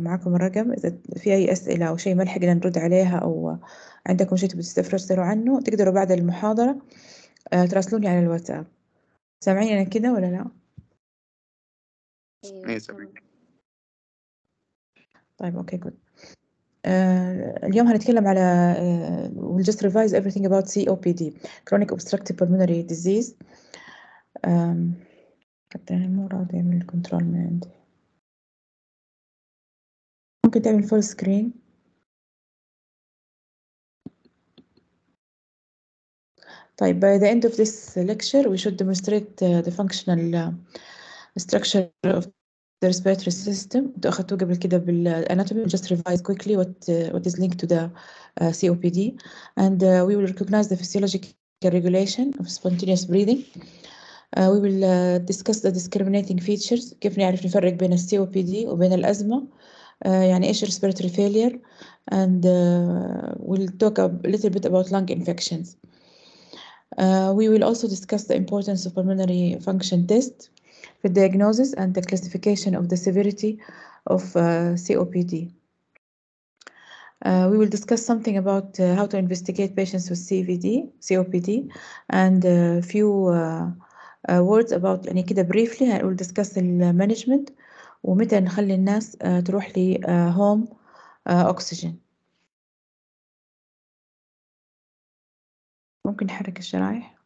معكم الرقم إذا في أي أسئلة أو شيء ما لحقنا نرد عليها أو عندكم شيء تبغوا تستفسروا عنه تقدروا بعد المحاضرة آه، تراسلوني على الواتساب سامعيني أنا كده ولا لا؟ إيه، إيه، طيب أوكي جود آه، اليوم هنتكلم على آه، we'll just revise everything about COPD chronic obstructive pulmonary disease حتى مو راضي من الكنترول من عندي ممكن تعمل فول سكرين طيب by the end of this lecture we should demonstrate the functional structure of the respiratory system انتوا قبل كده بالاناتومي just revise quickly what what is linked to the COPD and we will recognize the physiological regulation of spontaneous breathing we will discuss the discriminating features كيف نعرف نفرق بين between COPD وبين الأزمة يعني إيش respiratory failure and we'll talk a little bit about lung infections. we will also discuss the importance of pulmonary function test for diagnosis and the classification of the severity of COPD. Uh, we will discuss something about uh, how to investigate patients with CVD, COPD, and a uh, few uh, words about يعني كده briefly. I uh, will discuss the management ومتى نخلي الناس آه، تروح لهوم أكسجين آه، آه، ممكن نحرك الشرايح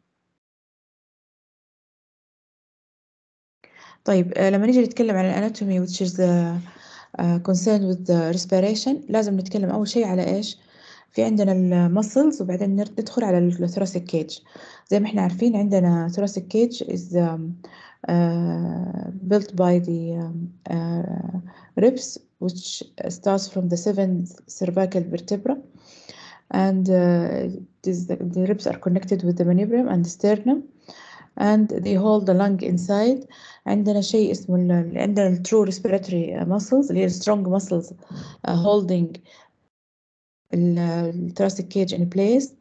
طيب لما نيجي نتكلم عن الاناتومي which is concerned with the respiration لازم نتكلم اول شيء على ايش في عندنا المسلز وبعدين ندخل على الثوراسيك كيج زي ما احنا عارفين عندنا ثوراسيك كيج is Uh, built by the um, uh, ribs, which starts from the seventh cervical vertebra. And uh, is the, the, ribs are connected with the manubrium and the sternum. and they hold the lung inside عندنا شيء اسمه عندنا true respiratory muscles اللي هي strong muscles uh, holding the thoracic cage in place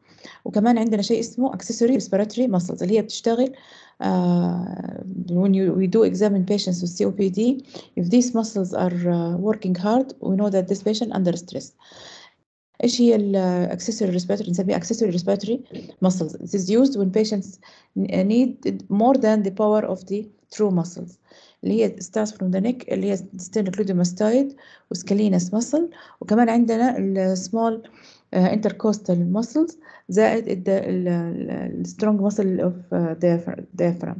وكمان عندنا شيء اسمه accessory respiratory muscles اللي هي بتشتغل uh, when you, we do examine patients with COPD if these muscles are uh, working hard we know that this patient under stress ايش هي accessory respiratory نسميها accessory respiratory muscles it is used when patients need more than the power of the true muscles اللي هي starts from the neck اللي هي sternocleidomastoid وسكالينس muscle وكمان عندنا السمول small intercostal muscles زائد ال strong muscle of diaphragm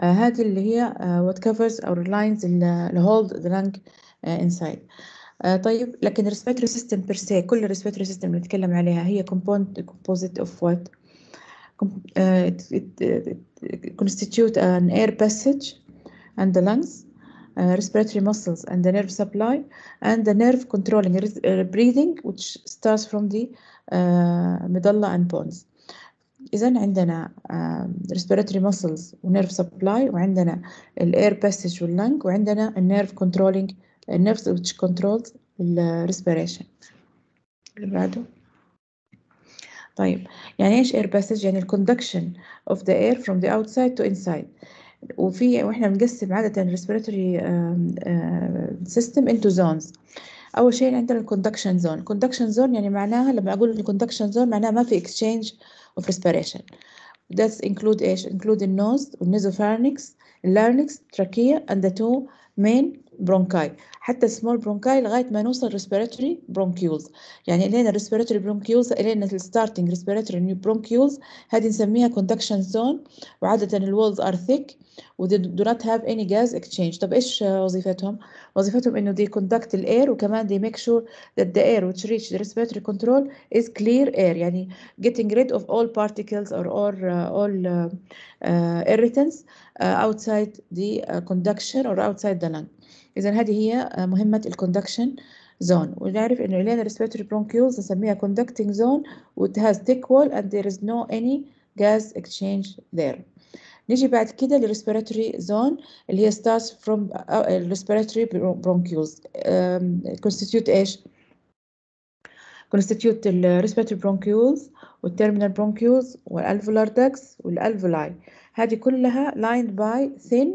هذه اللي هي what covers or lines اللي hold the lung inside طيب لكن respiratory system per se كل respiratory system اللي نتكلم عليها هي component composite of what constitute an air passage and the lungs respiratory muscles and the nerve supply and the nerve controlling breathing which starts from the medulla and bones إذا عندنا respiratory muscles و nerve supply وعندنا ال air passage lung وعندنا ال nerve controlling ال nerves which controls ال respiration طيب يعني ايش air passage يعني ال conduction of the air from the outside to inside وفي واحنا بنقسم عاده الريسبيرتوري سيستم انتو زونز اول شيء عندنا الكوندكشن زون الكوندكشن زون يعني معناها لما اقول الكوندكشن زون معناها ما في اكسشينج اوف ريسبيريشن That انكلود ايش انكلود النوز والنيزوفارنكس اللارنكس تراكية اند ذا تو مين برونكاي حتى سمول برونكاي لغايه ما نوصل ريسبيراتوري برونكيولز يعني الينا الريسبيراتوري برونكيولز الينا الستارتنج ريسبيراتوري نيو برونكيولز هذه نسميها كوندكشن زون وعاده الوولز ار ثيك do not have any gas exchange طب ايش وظيفتهم وظيفتهم انه they conduct the air وكمان they make sure that the air which reach the respiratory control is clear air يعني getting rid of all particles or all uh, all uh, uh, irritants uh, outside the uh, conduction or outside the lung إذا هذه هي مهمة الكوندكشن zone ونعرف إنه الينا respiratory bronchioles نسميها conducting zone it has thick wall and there is no any gas exchange there. نيجي بعد كده للريسبيراتوري زون اللي هي starts from bronchioles برونكيولز constitute ايش؟ constitute الريسبيراتوري برونكيولز alveolar ducts والالفولار داكس والالفولاي هذه كلها lined by thin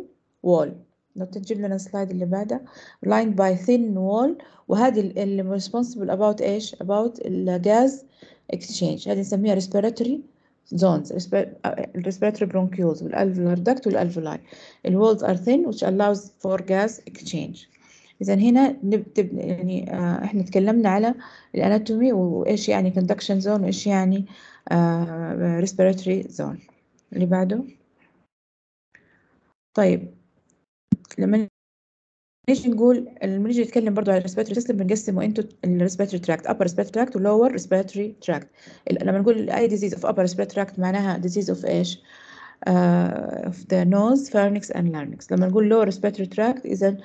wall لو تجيب لنا السلايد اللي بعده lined by thin wall وهذه اللي responsible about ايش about الغاز exchange هذه نسميها respiratory zones uh, respiratory bronchioles والalveolar duct والalveoli ال walls are thin which allows for gas exchange إذا هنا نبتب يعني آه إحنا تكلمنا على الأناتومي وإيش يعني كوندكشن زون وإيش يعني ريسبيراتوري آه، زون اللي بعده طيب لما نيجي نقول لما نيجي نتكلم برضو على الريسبيرتوري سيستم بنقسمه انتو الريسبيرتوري تراكت upper respiratory تراكت و lower respiratory لما نقول اي disease of upper respiratory تراكت معناها disease of ايش؟ اوف of the nose, pharynx and larynx. لما نقول lower respiratory تراكت إذا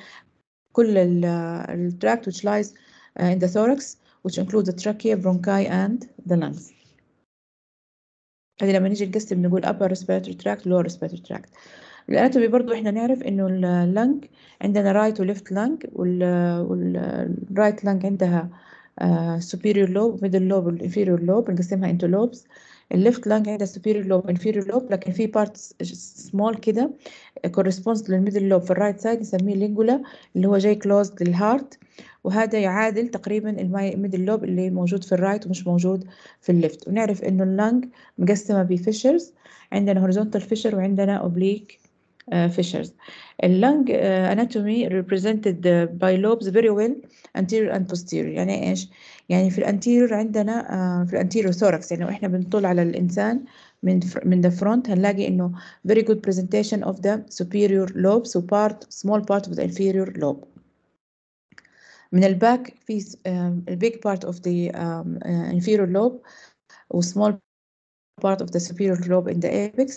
كل التراكت tract which lies in the thorax which includes the trachea, bronchi and the lungs. هذه لما نيجي نقسم نقول upper respiratory tract, lower respiratory tract. الاناتومي برضو احنا نعرف انه اللنج عندنا رايت وليفت لنج والرايت لنج عندها آه، superior lobe middle lobe والانفيريور lobe بنقسمها انتو لوبس الليفت لنج عندها superior lobe inferior lobe لكن في بارت small كده آه، corresponds للميدل لوب في الرايت سايد نسميه لينجولا اللي هو جاي كلوز للهارت وهذا يعادل تقريبا الميدل لوب اللي موجود في الرايت ومش موجود في الليفت ونعرف انه اللنج مقسمه بفيشرز عندنا horizontal fissure وعندنا oblique fissures. lung anatomy represented by lobes very well anterior and posterior يعني ايش؟ يعني في الأنتيرور عندنا في الأنتيرور ثوركس يعني واحنا بنطل على الانسان من من the front هنلاقي انه very good presentation of the superior lobe so part small part of the inferior lobe من الباك في big part of the inferior lobe و small part of the superior lobe in the apex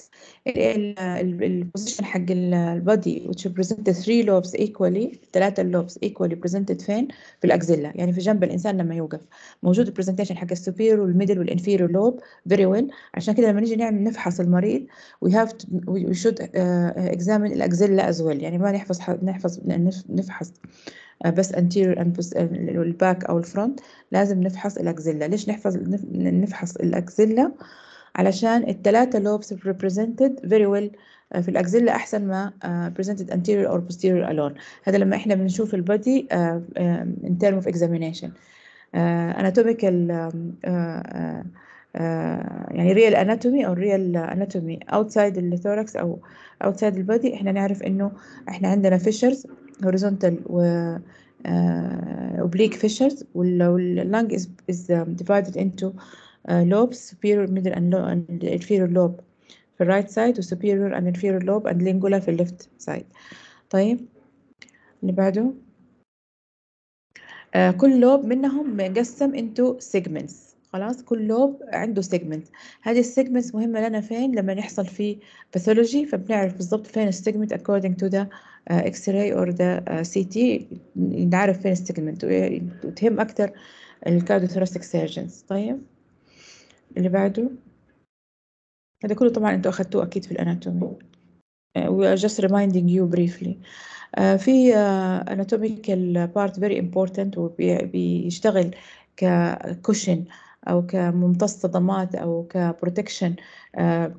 البوزيشن حق البادي which represent the three lobes equally ثلاثة lobes equally presented فين في الاكزيلا يعني في جنب الانسان لما يوقف موجود البرزنتيشن حق السوبير والميدل والانفيريور لوب فيري ويل عشان كده لما نيجي نعمل نفحص المريض وي هاف وي شود اكزامين الاكزيلا از ويل يعني ما نحفظ نحفظ نفحص بس انتيريور الباك او الفرونت لازم نفحص الاكزيلا ليش نحفظ نفحص الاكزيلا علشان الثلاثة لوبس represented very well في الأكزيلا أحسن ما presented anterior or posterior alone هذا لما إحنا بنشوف البادي in term of examination anatomical يعني real anatomy أو real anatomy outside الثوركس أو outside body إحنا نعرف إنه إحنا عندنا fissures horizontal و oblique fissures والlung is is divided into آه، lobes superior middle and, and inferior lobe في الرايت سايد superior and inferior lobe and lingula في الليفت سايد طيب اللي بعده آه كل لوب منهم مقسم into segments خلاص كل لوب عنده سيجمنت هذه السيجمنت مهمه لنا فين لما يحصل في pathology فبنعرف بالضبط فين السيجمنت according to the اكس راي اور ذا سي تي نعرف فين السيجمنت وتهم اكثر الكارديوثوراسيك سيرجنز طيب اللي بعده هذا كله طبعا انتوا اخذتوه اكيد في الاناتومي uh, we are just reminding you briefly uh, في اناتوميكال uh, anatomical part very important وبيشتغل ككوشن او كممتص صدمات او كبروتكشن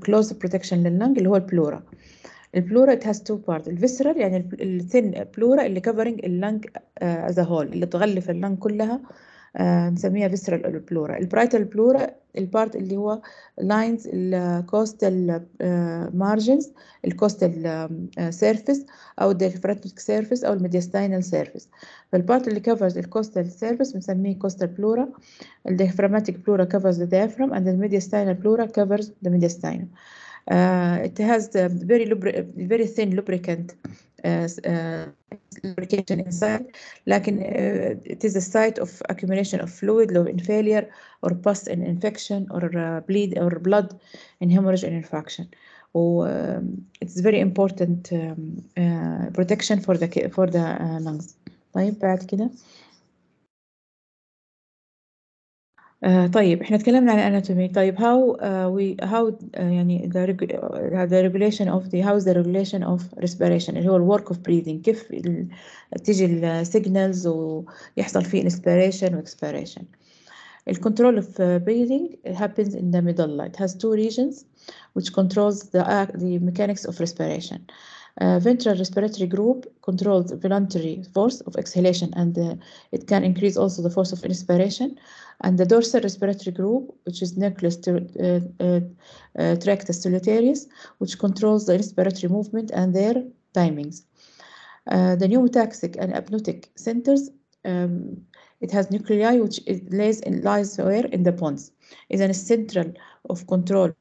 كلوز بروتكشن لللنج اللي هو البلورا البلورا it has two parts الفيسرال يعني الثين بلورا اللي covering اللنج as a whole اللي تغلف اللنج كلها آه، نسميها فيسرال بلورا البرايتال بلورا البارت اللي هو لاينز الكوستال مارجنز الكوستال سيرفيس او الديفراتيك سيرفيس او الميدياستاينال سيرفيس فالبارت اللي كفرز الكوستال سيرفيس بنسميه كوستال بلورا الديفراماتيك بلورا كفرز ذا diaphragm and the mediastinal plura covers the mediastinum. Uh, it has the very, very thin lubricant uh, lubrication uh, inside لكن uh, it is a site of accumulation of fluid low in failure or pus in infection or uh, bleed or blood in hemorrhage and infarction و um, it's very important um, protection for the for the lungs طيب بعد كده طيب احنا تكلمنا عن anatomy طيب how uh, we how uh, يعني the, the regulation of the how is the regulation of respiration اللي هو work of breathing كيف ال, تيجي السيجنالز ويحصل فيه inspiration و expiration The control of breathing happens in the medulla. It has two regions which controls the, uh, the mechanics of respiration. Uh, uh, ventral respiratory group controls voluntary force of exhalation and uh, it can increase also the force of inspiration. And the dorsal respiratory group, which is nucleus ter uh, uh, uh, tractus solitarius, which controls the respiratory movement and their timings. the pneumotaxic and apnotic centers, um, it has nuclei which lays in, lies where in the pons. Is a central of control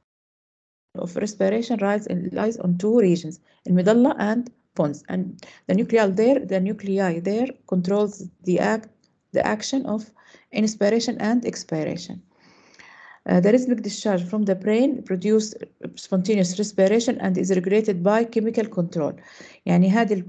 of respiration relies in, lies on two regions, in medulla and pons. And the nuclei there, the nuclei there controls the act, the action of inspiration and expiration. Uh, the rhythmic discharge from the brain produces spontaneous respiration and is regulated by chemical control. يعني هذه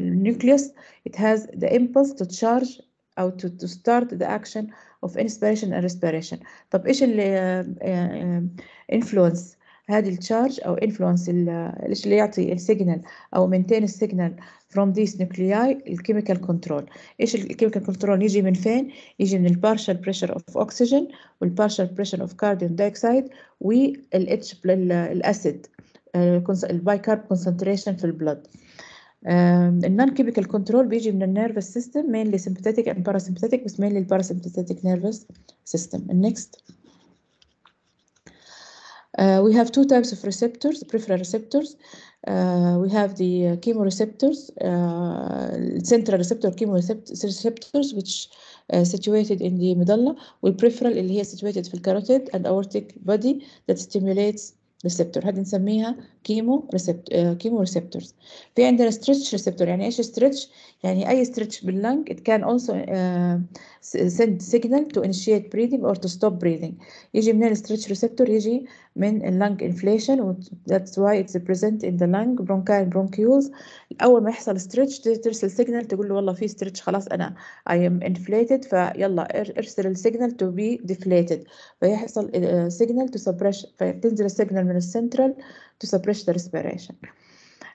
nucleus it has the impulse to charge or to, to start the action of inspiration and respiration. طب إيش اللي uh, uh, influence هذه التشارج او انفلونس ايش اللي يعطي السيجنال او مينتين السيجنال فروم ذيس نوكلياي الكيميكال كنترول ايش الكيميكال كنترول يجي من فين يجي من البارشال بريشر اوف اوكسجين والبارشال بريشر اوف كاربون دايوكسيد والاتش الاسيد البايكارب كونسنتريشن في البلد النون كيميكال كنترول بيجي من النيرفس سيستم مينلي sympathetic اند parasympathetic بس مينلي الباراسمبثيتيك نيرفس سيستم النكست Uh, we have two types of receptors, peripheral receptors. Uh, we have the uh, chemoreceptors, uh, central receptor chemoreceptors, which uh, situated in the medulla, peripheral, اللي هي situated في carotid and aortic body that stimulates receptor. هذه نسميها كيمو ريسبت كيمو ريسبتورز. في عندنا stretch receptor يعني ايش stretch؟ يعني اي stretch باللنج it can also uh, send signal to initiate breathing or to stop breathing. يجي من stretch receptor يجي من اللنج انفليشن وذاتس واي اتس بريزنت ان ذا لنج برونكاين برونكيولز اول ما يحصل ستريتش ترسل سيجنال تقول له والله في ستريتش خلاص انا اي ام انفليتد فيلا ارسل السيجنال تو بي ديفليتد فيحصل سيجنال آه، تو suppress فتنزل السيجنال من السنترال تو suppress ذا ريسبيريشن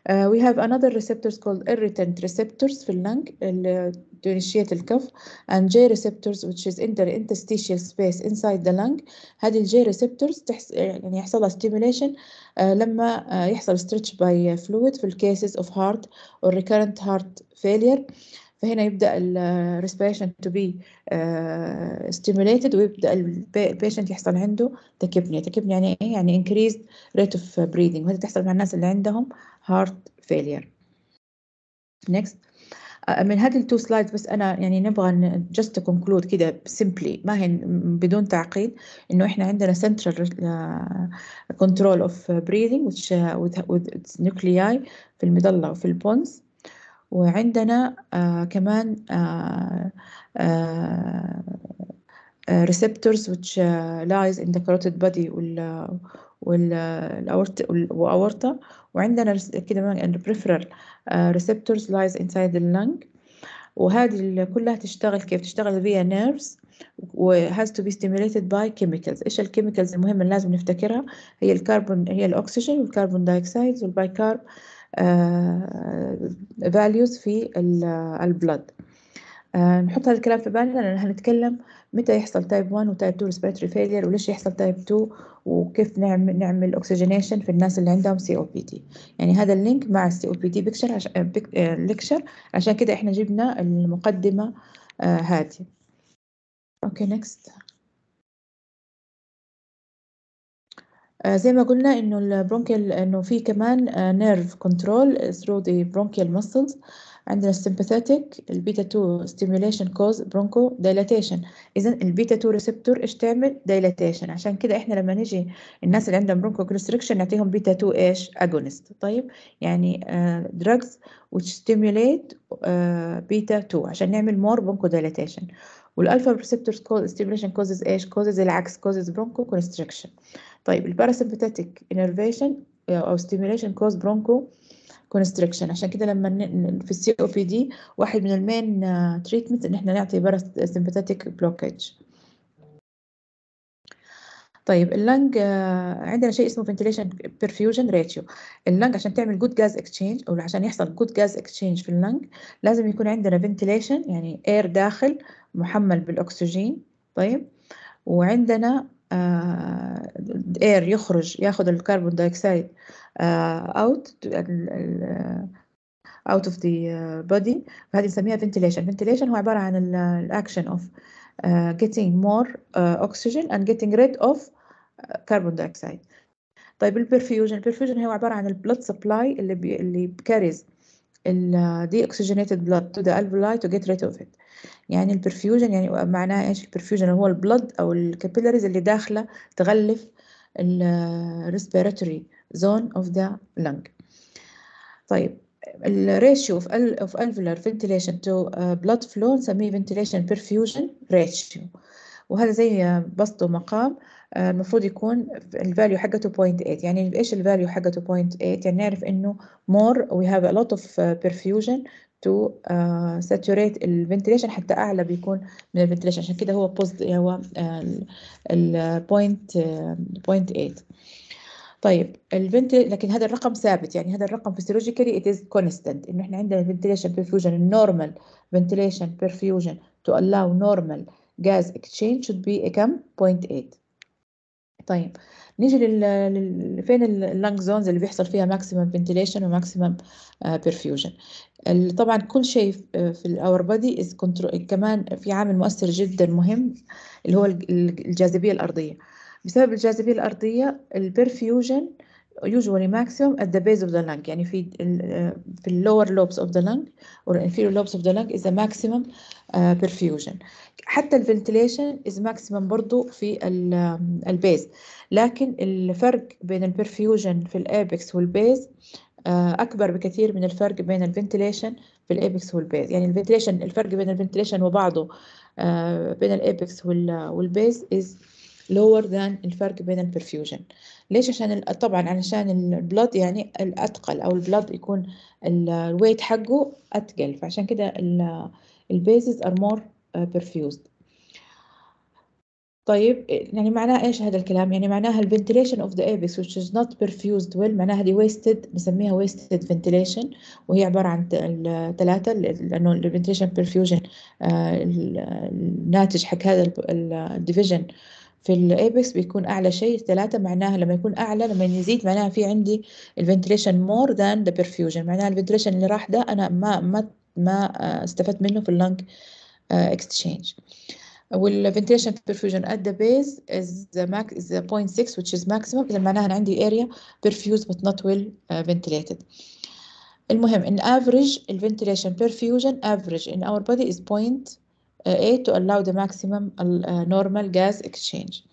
Uh, we have another receptors called irritant receptors في اللنج اللي initiate الكف and J receptors which is in the interstitial space inside the lung هذه الجي receptors تحس يعني يحصلها stimulation uh, لما uh, يحصل stretch by fluid في cases of heart or recurrent heart failure فهنا يبدأ ال respiration to be uh, stimulated ويبدأ ال patient يحصل عنده تكبني تكبني يعني إيه؟ يعني increased rate of breathing وهذا تحصل مع الناس اللي عندهم heart failure. Next. من uh, هذه التو سلايدز بس انا يعني نبغى جست كونكلود كده سمبلي ما هي بدون تعقيد انه احنا عندنا سنترال كنترول اوف بريذنج وذ نيوكلياي في المضله وفي البونز وعندنا آه كمان ريسبتورز uh, which lies in the carotid body والأورت وأورطة وعندنا كده البريفرال ريسبتورز لايز انسايد اللنج وهذه كلها تشتغل كيف تشتغل فيا نيرفز وهاز تو بي be باي by ايش الكيميكالز المهمة اللي لازم نفتكرها هي الكربون هي الاكسجين والكربون دايوكسيد والبايكارب فاليوز في البلد آه، نحط هذا الكلام في بالنا لأن هنتكلم متى يحصل تايب 1 وتايب 2 ريسبيرتري فيلير وليش يحصل تايب 2 وكيف نعم-, نعمل نعمل اوكسجينيشن في الناس اللي عندهم سي او بي دي يعني هذا اللينك مع السي او بي دي بيكشر عشان عشان كده احنا جبنا المقدمه آه، هذه اوكي نيكست آه، زي ما قلنا انه البرونكيال انه في كمان نيرف كنترول ثرو ذا برونكيال muscles عندنا السمباثيتك البيتا 2 ستيميوليشن كوز برونكو دايلاتيشن اذا البيتا 2 ريسبتور ايش تعمل دايلاتيشن عشان كده احنا لما نيجي الناس اللي عندهم برونكو كونستريكشن نعطيهم بيتا 2 ايش اجونست طيب يعني دراجز آه، which stimulate بيتا آه، 2 عشان نعمل مور برونكو دايلاتيشن والالفا ريسبتور كوز ستيميوليشن كوزز ايش كوزز العكس كوزز برونكو كونستريكشن طيب الباراسمباتيك انرفيشن آه، او ستيميوليشن كوز برونكو كونستركشن عشان كده لما في السي او بي دي واحد من المين تريتمنت آه، ان احنا نعطي سمباتيك بلوكج طيب اللنج آه، عندنا شيء اسمه فنتليشن بيرفيوجن ريشيو اللنج عشان تعمل جود جاز اكسشينج او عشان يحصل جود جاز اكسشينج في اللنج لازم يكون عندنا فنتليشن يعني اير داخل محمل بالاكسجين طيب وعندنا اير آه، يخرج ياخذ الكربون دايكسيد اوت اوت اوف ذا بودي فهذه نسميها ventilation ventilation هو عبارة عن الاكشن اوف جيتينج مور اوكسجين اند جيتينج ريد اوف كربون rid آه، طيب البرفيوجن البرفيوجن هو عبارة عن البلد سبلاي اللي بي اللي بكاريز الدي اوكسجينيتد بلد تو ذا الفولاي تو جيت ريد اوف ات يعني البرفيوجن يعني معناها ايش البرفيوجن هو البلد او الكابيلاريز اللي داخله تغلف respiratory zone of the lung طيب ratio of of alveolar ventilation to blood flow نسميه ventilation perfusion ratio وهذا زي بسطه مقام المفروض يكون الفاليو حقته 0.8 يعني ايش الفاليو حقته 0.8 يعني نعرف انه more we have a lot of perfusion تو ساتوريت uh, ventilation حتى اعلى بيكون من ventilation عشان كده هو بوست يعني هو البوينت بوينت 8 طيب الفنت لكن هذا الرقم ثابت يعني هذا الرقم فيسيولوجيكالي ات از كونستنت انه احنا عندنا ventilation بيرفيوجن النورمال ventilation بيرفيوجن تو allow normal gas exchange should be كم 0.8 طيب نيجي لل فين اللنج زونز اللي بيحصل فيها ماكسيمم فنتيليشن وماكسيمم بيرفيوجن طبعا كل شيء في الاور بادي كمان في عامل مؤثر جدا مهم اللي هو الجاذبيه الارضيه بسبب الجاذبيه الارضيه البرفيوجن usually maximum at the base of the lung يعني في آه، في اللور lobes of the lung or inferior lobes of the lung is ماكسيمم maximum آه، perfusion حتى الفنتيليشن is maximum برضو في البيز لكن الفرق بين البرفيوجن في الابكس والبيز آه، اكبر بكثير من الفرق بين الفنتليشن في الايبكس والبيز يعني الفنتليشن الفرق بين الفنتليشن وبعضه آه، بين الايبكس والبيز is lower than الفرق بين البرفيوجن ليش عشان طبعا علشان البلد يعني الأثقل أو البلد يكون الويت حقه أثقل فعشان كده البيزز are more آه، perfused طيب يعني معناها ايش هذا الكلام؟ يعني معناها ال ventilation of the apex which is not perfused well معناها دي wasted بنسميها wasted ventilation وهي عبارة عن ثلاثة لأنه ال ventilation perfusion آه، الناتج حق هذا الديفيجن في الايبكس بيكون اعلى شيء ثلاثة معناها لما يكون اعلى لما يزيد معناها في عندي الفنتليشن مور ذان ذا perfusion معناها الفنتليشن اللي راح ده انا ما ما ما آه، استفدت منه في اللنج اكستشينج uh, وال ventilation perfusion at the base is the max is the 0.6 which is maximum إذا معناها أنا عندي area perfused but not well ventilated. المهم إن average ventilation perfusion average in our body is 0.8 to allow the maximum normal gas exchange.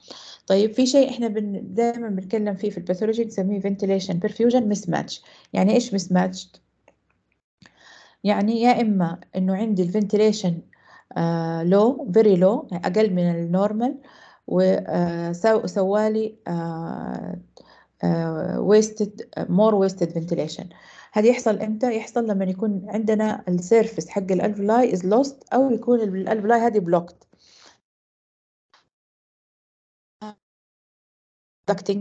طيب في شيء احنا بن... دائما بنتكلم فيه في الباثولوجي نسميه ventilation perfusion mismatch يعني ايش mismatch؟ يعني يا اما انه عندي ال ventilation لو فيري لو اقل من النورمال وسوالي ويستد مور ويستد فنتيليشن هذا يحصل امتى يحصل لما يكون عندنا السيرفس حق الالفلاي از لوست او يكون الالفلاي هذه بلوكت conducting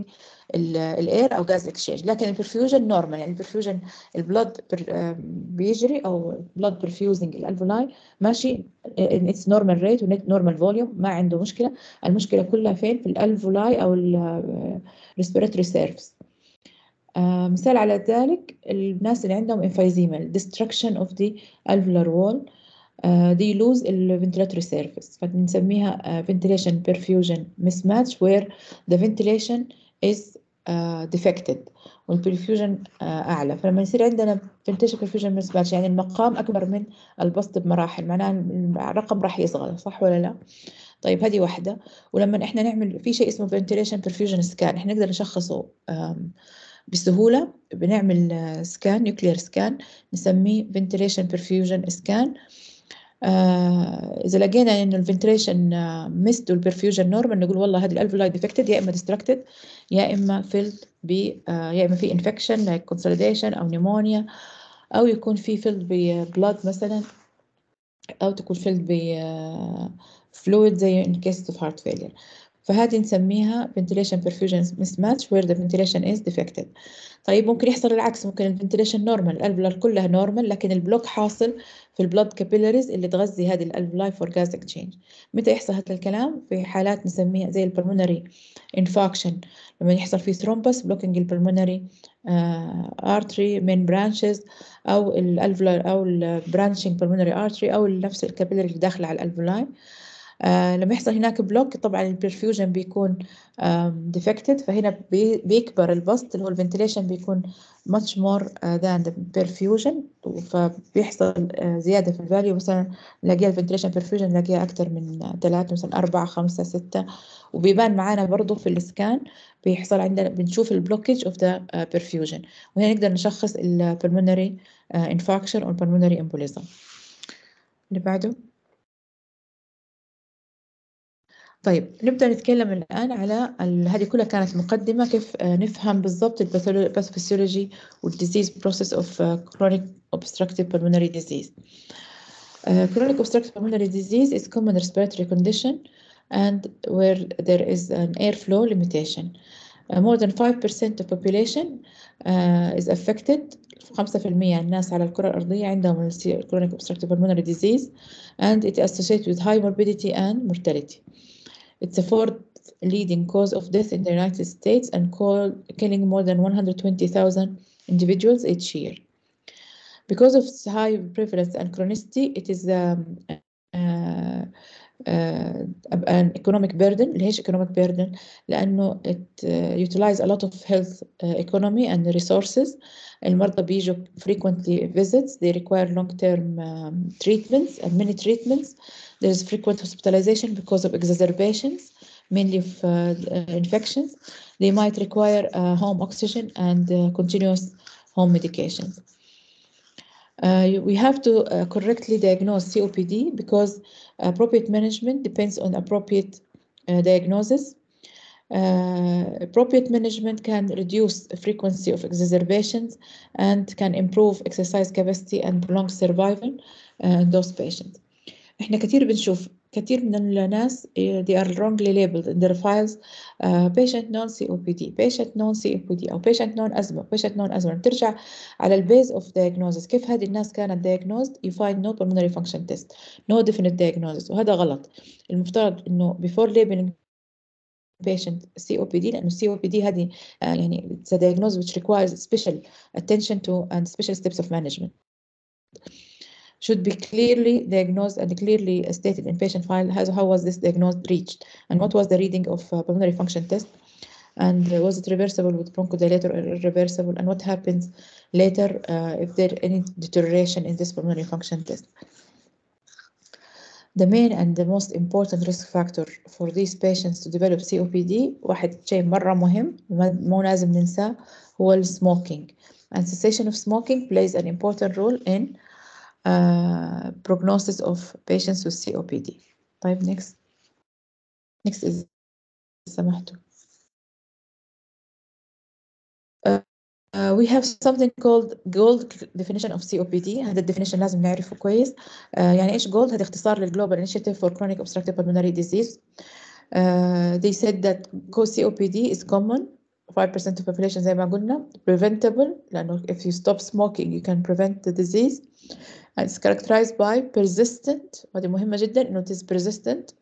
الاير او جاز اكسشينج لكن البرفيوجن نورمال يعني البرفيوجن البلد بيجري او بلد برفيوزنج الالفولاي ماشي اتس نورمال ريت ونت نورمال فوليوم ما عنده مشكله المشكله كلها فين في الالفولاي او الريسبيراتوري سيرفس آه مثال على ذلك الناس اللي عندهم emphysema destruction of the alveolar wall they lose the ventilatory surface فبنسميها ventilation perfusion mismatch where the ventilation is defected uh, اعلى فلما يصير عندنا ventilation perfusion mismatch يعني المقام اكبر من البسط بمراحل معناها الرقم راح يصغر صح ولا لا طيب هذه واحده ولما احنا نعمل في شيء اسمه ventilation perfusion scan احنا نقدر نشخصه بسهوله بنعمل سكان نيوكلير سكان نسميه perfusion scan uh, آه، اذا لقينا انه الفنتريشن ميست والبرفيوجن نورمال نقول والله هذه الالفولاي ديفكتد يا اما ديستركتد يا اما فيلد ب آه، يا اما في انفكشن لايك كونسوليديشن او نيمونيا او يكون في فيلد ببلاد آه، مثلا او تكون فيلد ب فلويد زي ان كيس اوف هارت فيلير فهذه نسميها ventilation perfusion mismatch where the ventilation is defected طيب ممكن يحصل العكس ممكن الفنتيليشن نورمال الالفلار كلها نورمال لكن البلوك حاصل في البلود كابيلاريز اللي تغذي هذه الالفلاي فور جاز اكتشينج متى يحصل هذا الكلام في حالات نسميها زي البلمونري انفاكشن لما يحصل في ثرومبس بلوكينج البلمونري ارتري من برانشز او الالفلار او branching بلمونري ارتري او نفس الكابيلاري اللي داخله على الالفلاي آه، لما يحصل هناك بلوك طبعا البرفيوجن بيكون ديفكتد فهنا بيكبر البسط اللي هو الفنتليشن بيكون much more آه، than the perfusion فبيحصل آه، زيادة في الفاليو مثلا نلاقيها الفنتليشن perfusion نلاقيها أكثر من ثلاثة مثلا أربعة خمسة ستة وبيبان معانا برضه في السكان بيحصل عندنا بنشوف البلوكج اوف ذا perfusion وهنا نقدر نشخص البلمونري انفاكشن أو البلمونري embolism اللي بعده طيب نبدأ نتكلم الآن على هذه كلها كانت مقدمة كيف نفهم بالضبط الباثوفيسيولوجي والديزيز بروسيس اوف كرونيك obstructive pulmonary disease. Uh, chronic obstructive pulmonary disease is common respiratory condition and where there is an airflow limitation. Uh, more than 5% of population uh, is affected 5% الناس على الكرة الأرضية عندهم chronic obstructive pulmonary disease and it is associated with high morbidity and mortality. It's the fourth leading cause of death in the United States and call, killing more than 120,000 individuals each year. Because of its high prevalence and chronicity, it is um, uh, uh, an economic burden ليش economic burden لأنه it uh, a lot of health uh, economy and resources المرضى بيجوا frequently visits they require long term um, treatments and many treatments there is frequent hospitalization because of exacerbations, mainly of uh, uh, infections. They might require uh, home oxygen and uh, continuous home medications. Uh, we have to uh, correctly diagnose COPD because appropriate management depends on appropriate uh, diagnosis. Uh, appropriate management can reduce frequency of exacerbations and can improve exercise capacity and prolong survival in those patients. احنا كثير بنشوف كثير من الناس they are wrongly labeled in their files uh, patient non COPD patient non COPD أو patient non asthma patient non asthma ترجع على base of diagnosis كيف هذه الناس كانت diagnosed you find no pulmonary function test no definite diagnosis وهذا غلط المفترض إنه before labeling patient COPD لأنه COPD هذه uh, يعني it's a diagnosis which requires special attention to and special steps of management should be clearly diagnosed and clearly stated in patient file how was this diagnosed reached and what was the reading of uh, pulmonary function test and uh, was it reversible with bronchodilator or irreversible and what happens later uh, if there any deterioration in this pulmonary function test. The main and the most important risk factor for these patients to develop COPD واحد شيء مرة مهم مو لازم ننساه هو smoking and cessation of smoking plays an important role in uh, prognosis of patients with COPD. طيب next. Next is Samahtu. Uh, uh, we have something called gold definition of COPD هذا definition لازم نعرفه كويس uh, يعني ايش gold هذا اختصار للGlobal initiative for chronic obstructive pulmonary disease uh, they said that COPD is common 5% of population زي ما قلنا preventable لأنه if you stop smoking you can prevent the disease it's characterized by persistent ودي مهمة جدا إنه it is persistent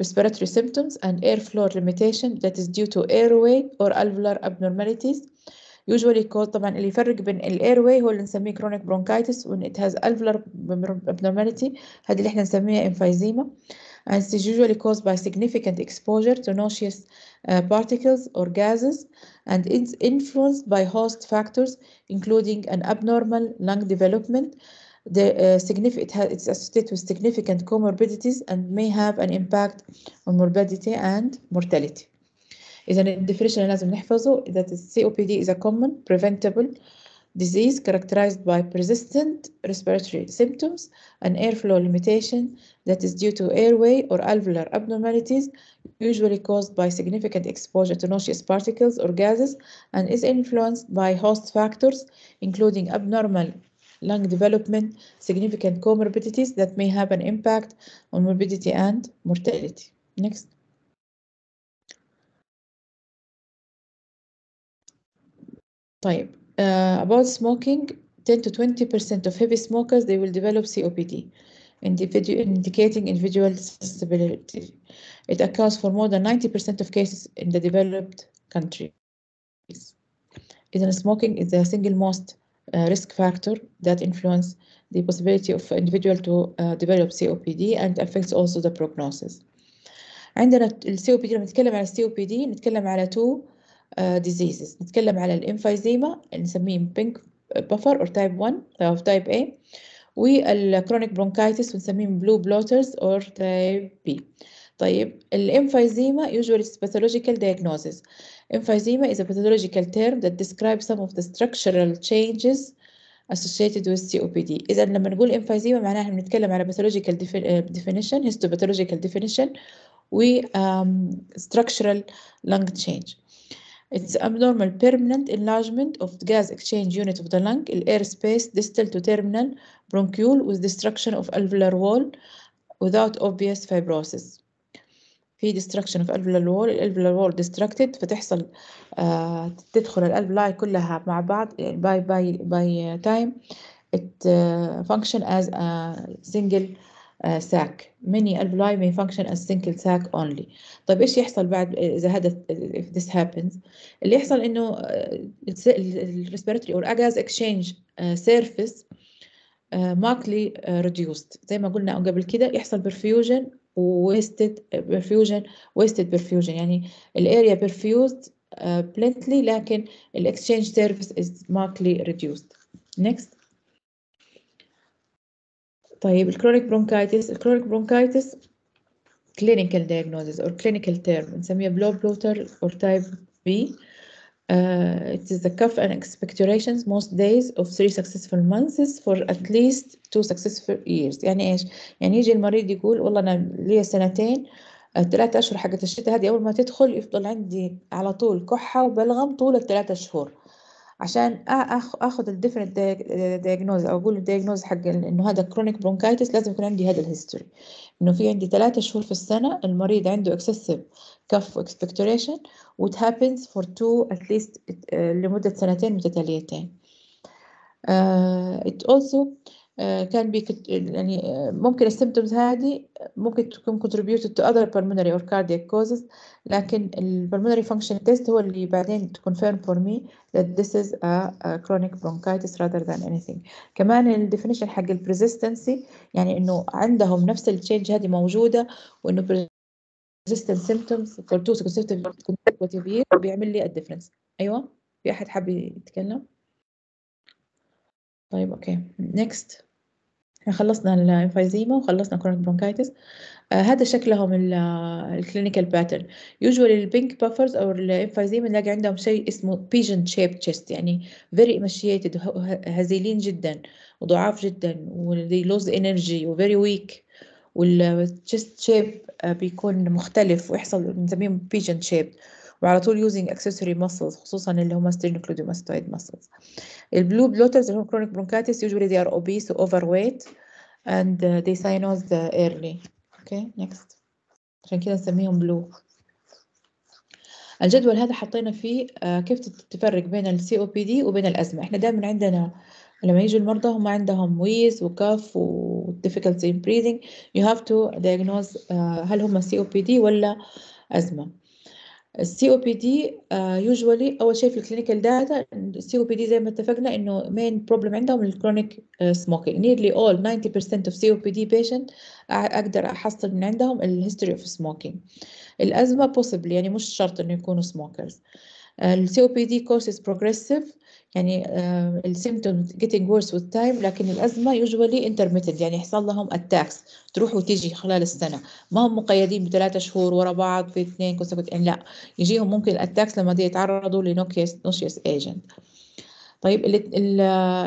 respiratory symptoms and airflow limitation that is due to airway or alveolar abnormalities usually caused طبعا اللي يفرق بين airway هو اللي نسميه chronic bronchitis when it has alveolar abnormality هذه اللي احنا نسميه emphysema and it's usually caused by significant exposure to noxious uh, particles or gases and it's influenced by host factors including an abnormal lung development the, uh, significant, it has, it's associated with significant comorbidities and may have an impact on morbidity and mortality. Is an اللي لازم نحفظه that COPD is a common preventable disease characterized by persistent respiratory symptoms and airflow limitation that is due to airway or alveolar abnormalities, usually caused by significant exposure to noxious particles or gases, and is influenced by host factors, including abnormal lung development, significant comorbidities that may have an impact on morbidity and mortality. Next. طيب uh, about smoking 10 to 20% of heavy smokers they will develop COPD indicating individual susceptibility. It accounts for more than 90% of cases in the developed countries. Even smoking is the single most risk factor that influence the possibility of individual to uh, develop COPD and affects also the prognosis. عندنا ال COPD لما نتكلم على COPD نتكلم على two uh, diseases نتكلم على الإنفايزيما نسميه pink buffer or type 1 أو type A والكرونيك برونكايتس ونسميه blue blotters or type B. طيب الإنفايزيما usually pathological diagnosis Emphysema is a pathological term that describes some of the structural changes associated with COPD اذا لما نقول emphysema معناها احنا بنتكلم على pathological definition histopathological definition و um, structural lung change It's abnormal permanent enlargement of the gas exchange unit of the lung, air space distal to terminal bronchiole with destruction of alveolar wall without obvious fibrosis. في destruction في الالفيولار وول الالفيولار وول ديستركتد فتحصل آه تدخل الالفلاي كلها مع بعض by by by time it function as a single uh, sac many alveoli may function as single sac only طيب ايش يحصل بعد اذا هذا if this happens اللي يحصل انه respiratory or gas exchange uh, surface markedly reduced زي ما قلنا قبل كده يحصل perfusion وويستد بيرفيوجن ويستد بيرفيوجن يعني الاريا بيرفيوزد بلنتلي لكن الاكسشينج سيرفيس از ماركلي ريديوسد نيكست طيب الكرونيك برونكايتس الكرونيك برونكايتس كلينيكال دايجنوزز or كلينيكال تيرم نسميها blood بلوتر اور تايب بي Uh, it is the cuff and expectations most days of three successful months for at least two successful years يعني ايش يعني يجي المريض يقول والله انا لي سنتين الثلاثة آه، أشهر حقت الشتاء هذه أول ما تدخل يفضل عندي على طول كحة وبلغم طول الثلاثة شهور عشان اخذ الديفرنت دايجنوز او اقول الدايجنوز حق انه هذا كرونيك برونكايتس لازم يكون عندي هذا الهيستوري انه في عندي ثلاثة شهور في السنه المريض عنده اكسسيف كف اكسبكتوريشن وات هابنز فور تو اتليست لمده سنتين متتاليتين uh, آه، اولسو also كان بيك يعني ممكن السيمتومز هذه ممكن تكون contributed to other pulmonary or cardiac causes لكن pulmonary function test هو اللي بعدين to confirm for me that this is a, a chronic bronchitis rather than anything كمان الديفينيشن حق البريزستنسي يعني انه عندهم نفس التشينج هذه موجوده وانه persistent symptoms for two consecutive consecutive years بيعمل لي الديفرنس ايوه في احد حاب يتكلم طيب أوكي next احنا خلصنا الإمفيزيما وخلصنا كرونيك برونكايتس آه هذا شكلهم الكلينيكال باترن يوجوالي البينك بافرز أو الإمفيزيما نلاقي عندهم شيء اسمه بيجن شيب تشيست يعني فيري emaciated هزيلين جدا وضعاف جدا وذي لوز انرجي وفيري ويك والتشيست شيب بيكون مختلف ويحصل بنسميه بيجن شيب آه وعلى طول يوزنج اكسسوري ماسلز خصوصا اللي هم sternocleidomastoid ماسلز البلو بلوترز اللي هم كرونيك برونكاتيس يوجوالي ذي ار اوبيس اوفر ويت اند ذي ساينوز ايرلي اوكي نكست عشان كده نسميهم بلو الجدول هذا حطينا فيه آه، كيف تفرق بين السي او بي دي وبين الازمه احنا دائما عندنا لما يجوا المرضى هم عندهم ويز وكف وديفيكولتي ان بريذنج يو هاف تو دايجنوز هل هم سي او بي دي ولا ازمه السي او بي دي يوجوالي آه، اول شيء في الكلينيكال داتا السي او بي دي زي ما اتفقنا انه مين بروبلم عندهم الكرونيك سموكينج نيرلي اول 90% اوف سي او بي دي بيشنت اقدر احصل من عندهم الهيستوري اوف سموكينج الازمه بوسيبل يعني مش شرط انه يكونوا سموكرز السي او بي دي كورس از بروجريسيف يعني السيمتومز جيتنج وورس وذ تايم لكن الأزمة usually intermittent يعني يحصل لهم attacks تروح وتيجي خلال السنة ما هم مقيدين بثلاثة شهور ورا بعض في اثنين كونسيكوت يعني لا يجيهم ممكن اتاكس لما دي يتعرضوا لنوكيس نوشيس ايجنت طيب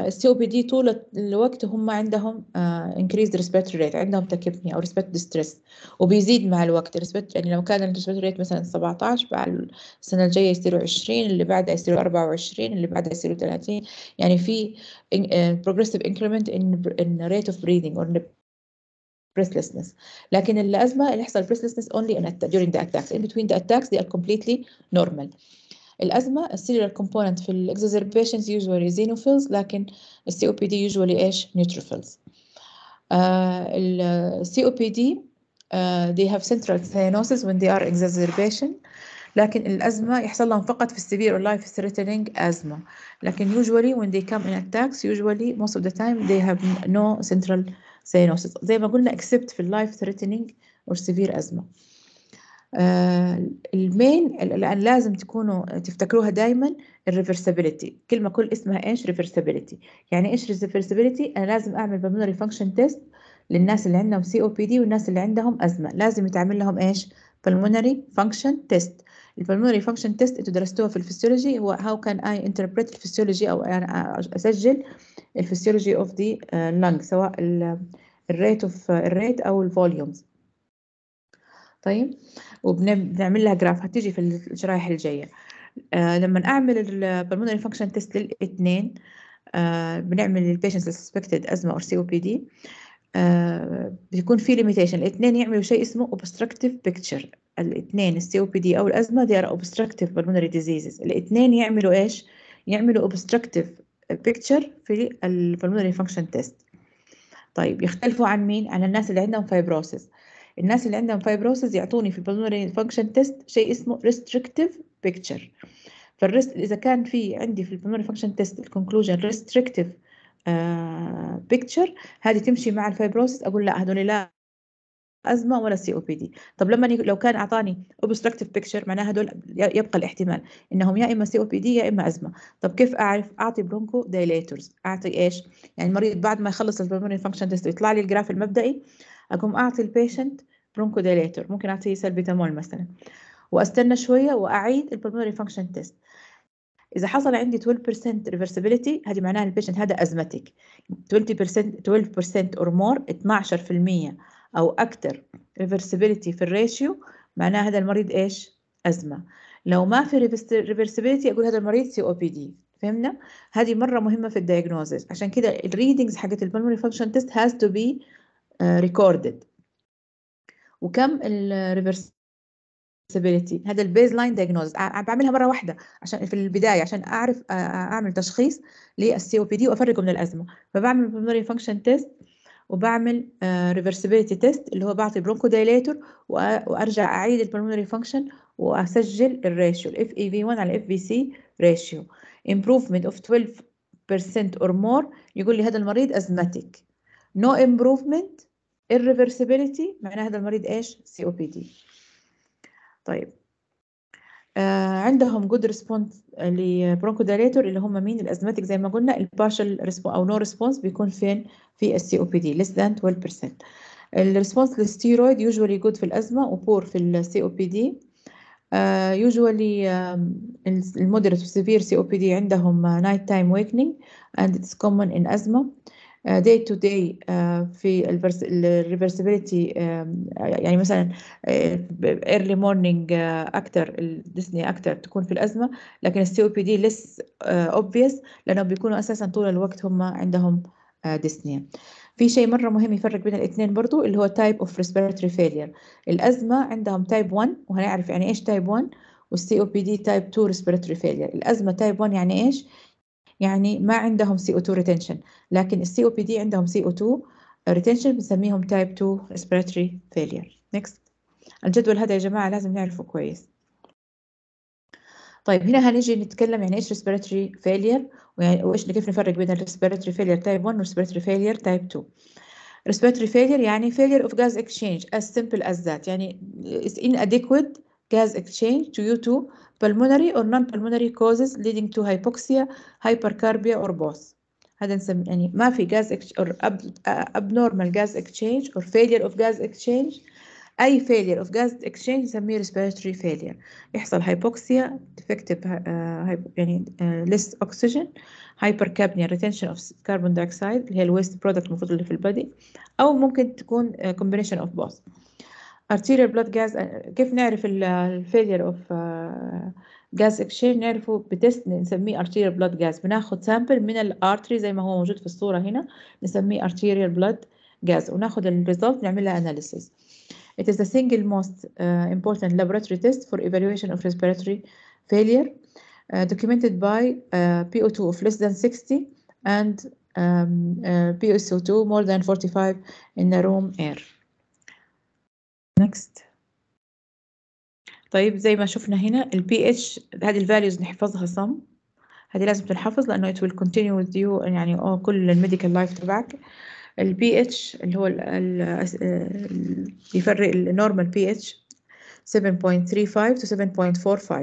السي او بي دي طول الوقت هم عندهم انكريز ريسبيرتوري ريت عندهم تكبني او ريسبيرت ديستريس وبيزيد مع الوقت ريسبيرت يعني لو كان الريسبيرتوري ريت مثلا 17 بعد السنه الجايه يصيروا 20 اللي بعدها يصيروا 24 اللي بعدها يصيروا 30 يعني في بروجريسيف انكريمنت ان ريت اوف بريدنج اور breathlessness لكن الازمه اللي يحصل breathlessness only in during the attacks in between the attacks they are completely normal الأزمة السيريال كومبوننت في الاكزازربيشنز usually xenophils لكن السي او بي دي usually ايش neutrophils السي او بي دي they have central cyanosis when they are exacerbation لكن الأزمة يحصل لهم فقط في السبير or life threatening asthma لكن usually when they come in attacks usually most of the time they have no central cyanosis زي ما قلنا except في life threatening or severe asthma آه، المين الان لازم تكونوا تفتكروها دائما الريفرسابيلتي كلمه كل اسمها ايش ريفرسابيلتي يعني ايش ريفرسابيلتي انا لازم اعمل بلمونري فانكشن تيست للناس اللي عندهم سي او بي دي والناس اللي عندهم ازمه لازم يتعمل لهم ايش pulmonary function test البلمونري فانكشن تيست انتوا درستوها في الفسيولوجي هو هاو كان اي انتربريت الفسيولوجي او انا اسجل الفسيولوجي اوف ذا لنج سواء الريت اوف الريت او الفوليومز طيب وبنعمل لها جراف هتيجي في الشرايح الجاية آه لما أعمل البلمونري فانكشن تيست للاثنين آه بنعمل للبيشنتس suspected أزمة أو سي أو بي دي بيكون في ليميتيشن الاثنين يعملوا شيء اسمه اوبستراكتيف بيكتشر الاثنين السي او بي دي او الازمه دي ار اوبستراكتيف بالمونري diseases الاثنين يعملوا ايش يعملوا اوبستراكتيف بيكتشر في pulmonary فانكشن تيست طيب يختلفوا عن مين عن الناس اللي عندهم فايبروسيس الناس اللي عندهم فايبروسز يعطوني في البلمونري فانكشن تيست شيء اسمه ريستريكتيف بيكتشر فالريست اذا كان في عندي في البلمونري فانكشن تيست الكونكلوجن ريستريكتيف بيكتشر هذه تمشي مع الفايبروسس اقول لا هذول لا ازمه ولا سي او بي دي طب لما لو كان اعطاني اوبستراكتيف بيكتشر معناها هذول يبقى الاحتمال انهم يا اما سي او بي دي يا اما ازمه طب كيف اعرف اعطي برونكو دايليتورز اعطي ايش يعني المريض بعد ما يخلص البلمونري فانكشن تيست يطلع لي الجراف المبدئي اقوم اعطي البيشنت برونكوديليتور ممكن اعطيه سلبيتامول مثلا واستنى شويه واعيد البلمونري فانكشن تيست اذا حصل عندي 12% ريفرسبيليتي هذه معناها البيشنت هذا ازمتك 20% 12% اور مور 12% او اكثر ريفرسبيليتي في الريشيو معناها هذا المريض ايش ازمه لو ما في ريفرسبيليتي اقول هذا المريض سي او بي دي فهمنا هذه مره مهمه في الدايجنوزز عشان كده الريدنجز حقت البلمونري فانكشن تيست هاز تو بي ريكوردد آه، وكم الريفرسيبيليتي هذا البيز لاين دايجنوز بعملها مره واحده عشان في البدايه عشان اعرف اعمل تشخيص للسي او بي دي وافرقه من الازمه فبعمل بريمري فانكشن تيست وبعمل ريفرسيبيليتي تيست اللي هو بعطي برونكو دايليتور وارجع اعيد البلمونري فانكشن واسجل الريشيو الاف اي في 1 على الاف بي سي ريشيو improvement of 12% or more يقول لي هذا المريض ازماتيك no improvement irreversibility معناها هذا المريض ايش سي او بي دي طيب آه عندهم جود ريسبونس لبرونكودايليتور اللي هم مين الازماتيك زي ما قلنا البارشل ريسبونس او نو no ريسبونس بيكون فين في السي او بي دي less than 12% الريسبونس للستيرويد يوجوالي جود في الازمه وبور في السي او بي دي يوجوالي المودريت والسيفير سي او بي دي عندهم نايت تايم ويكنينج اند اتس كومن ان ازمه آه، day تو day آه، في الريفرسبيليتي يعني مثلا ايرلي مورنينج اكثر الديسني اكثر تكون في الازمه لكن السي او بي دي لس اوبفيس لانه بيكونوا اساسا طول الوقت هم عندهم دسني آه، في شيء مره مهم يفرق بين الاثنين برضو اللي هو تايب اوف respiratory فيلير الازمه عندهم تايب 1 وهنعرف يعني ايش تايب 1 والسي او بي دي تايب 2 respiratory فيلير الازمه تايب 1 يعني ايش يعني ما عندهم co 2 retention لكن ال COPD عندهم co 2 retention بنسميهم type 2 respiratory failure next الجدول هذا يا جماعه لازم نعرفه كويس طيب هنا هنجي نتكلم يعني ايش respiratory failure وايش كيف نفرق بين respiratory failure type 1 respiratory failure type 2 respiratory failure يعني failure of gas exchange as simple as that يعني is inadequate gas exchange due to pulmonary or non-pulmonary causes leading to hypoxia, hypercarbia or both. هذا نسمي يعني ما في gas or abnormal gas exchange or failure of gas exchange أي failure of gas exchange نسميه respiratory failure يحصل hypoxia, defective uh, يعني uh, less oxygen, hypercapnia, retention of carbon dioxide اللي هي waste product المفروض اللي في البدي أو ممكن تكون uh, combination of both. arterial blood gas كيف نعرف failure of gas exchange نعرفه بتست نسميه arterial blood gas بناخد سامبل من ال artery زي ما هو موجود في الصورة هنا نسميه arterial blood gas وناخد result نعملها analysis It is the single most important laboratory test for evaluation of respiratory failure documented by PO2 of less than 60 and po PSO2 more than 45 in the room air. next طيب زي ما شفنا هنا ال pH هذه values نحفظها صم هذه لازم تنحفظ لأنه it will continue with you يعني أو كل الميديكال لايف تبعك ال pH اللي هو ال يفرق normal pH 7.35 to 7.45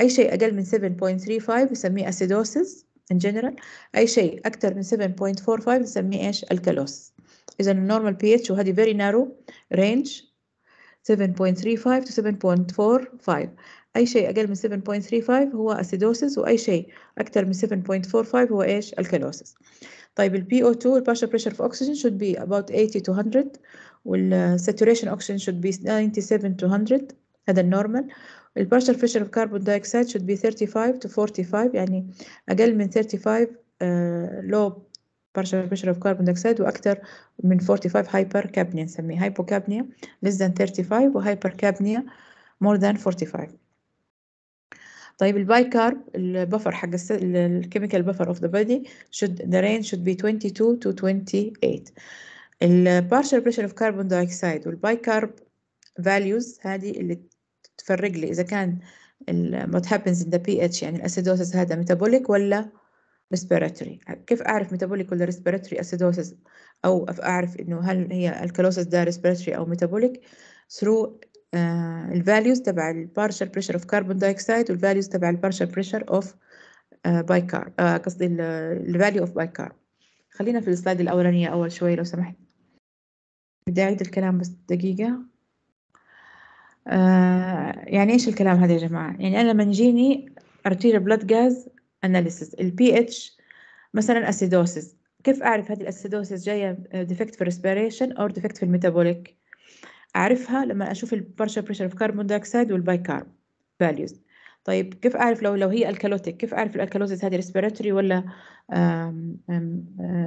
أي شيء أقل من 7.35 نسميه acidosis in general أي شيء أكثر من 7.45 نسميه إيش الكالوس إذا النورمال pH وهذه very narrow range 7.35 to 7.45 أي شيء أقل من 7.35 هو أسيدوسيس وأي شيء أكثر من 7.45 هو إيش الكالوسيس طيب الـ PO2 ال partial pressure of oxygen should be about 80 to 100 والـ saturation oxygen should be 97 to 100 هذا النورمال الـ partial pressure of carbon dioxide should be 35 to 45 يعني أقل من 35 uh, low برشا بيشرب كربون دايوكسيد واكثر من 45 هايبر كابنيا نسميه هايبو كابنيا less than 35 وهايبر كابنيا more than 45 طيب الباي كارب البفر حق الكيميكال بفر اوف ذا بودي should the range should be 22 to 28 البارشل بريشر اوف كربون دايكسيد والباي كارب values هذه اللي تفرق لي اذا كان what happens in the pH يعني الاسيدوسس هذا ميتابوليك ولا ريسبيراتوري كيف اعرف ميتابوليك ولا ريسبيراتوري اسيدوسيس او اعرف انه هل هي الكالوسس ده ريسبيراتوري او ميتابوليك ثرو آه، الفاليوز تبع البارشل بريشر اوف كربون دايكسايد والفاليوز تبع البارشل بريشر اوف باي كار قصدي الفاليو اوف باي كار خلينا في السلايد الاولانيه اول شوي لو سمحت بدي اعيد الكلام بس دقيقه آه يعني ايش الكلام هذا يا جماعه يعني انا لما يجيني ارتيريال بلاد جاز اناليسيس البي اتش مثلا اسيدوسيس كيف اعرف هذه الاسيدوسيس جايه ديفكت في الريسبيريشن او ديفكت في الميتابوليك اعرفها لما اشوف البارشال بريشر اوف كربون دايوكسيد والبايكارب فاليوز طيب كيف اعرف لو لو هي الكالوتيك كيف اعرف الالكالوزيس هذه ريسبيراتوري ولا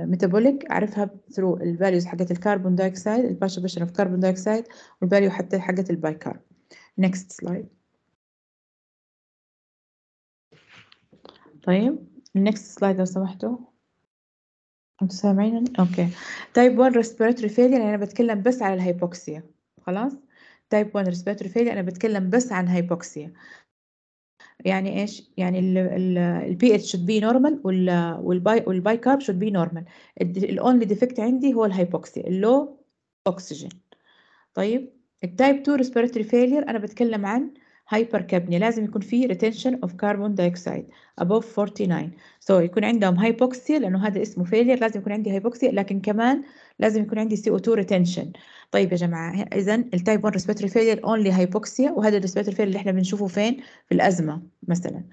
ميتابوليك اعرفها ثرو الفاليوز حقت الكربون دايوكسيد البارشال بريشر اوف كربون دايوكسيد والفاليو حتى حقت البايكارب next slide طيب next slide لو سمحتوا انتوا سامعين اوكي تايب 1 respiratory failure يعني انا بتكلم بس على الهيبوكسيا خلاص تايب 1 respiratory failure انا بتكلم بس عن هيبوكسيا يعني ايش يعني البي اتش should be normal والباي والباي كارب should be normal الاونلي ديفكت عندي هو الهيبوكسيا اللو اوكسجين طيب التايب 2 respiratory failure انا بتكلم عن هايبر كابنيا لازم يكون فيه ريتنشن اوف كاربون دايكسايد ابوف 49 سو so يكون عندهم هايبوكسيا لانه هذا اسمه فيلير لازم يكون عندي هايبوكسيا لكن كمان لازم يكون عندي سي او 2 ريتنشن طيب يا جماعه اذا التايب 1 ريسبيتري فيلير اونلي هايبوكسيا وهذا الريسبيتري فيلير اللي احنا بنشوفه فين في الازمه مثلا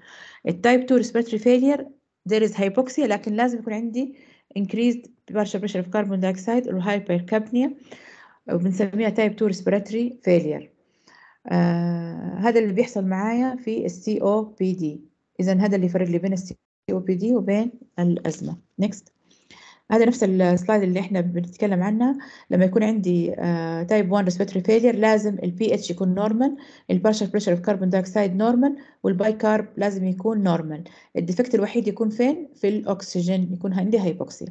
التايب 2 ريسبيتري فيلير ذير از هايبوكسيا لكن لازم يكون عندي increased partial pressure of carbon dioxide or hypercapnia وبنسميها type 2 respiratory failure آه، هذا اللي بيحصل معايا في السي او بي دي اذا هذا اللي يفرق لي بين السي او بي دي وبين الازمه نيكست هذا نفس السلايد اللي احنا بنتكلم عنها لما يكون عندي تايب 1 ريسبيتري فيلير لازم البي اتش يكون نورمال البارشل بريشر اوف كربون دايوكسيد نورمال والباي كارب لازم يكون نورمال الديفكت الوحيد يكون فين في الاكسجين يكون عندي هايبوكسيا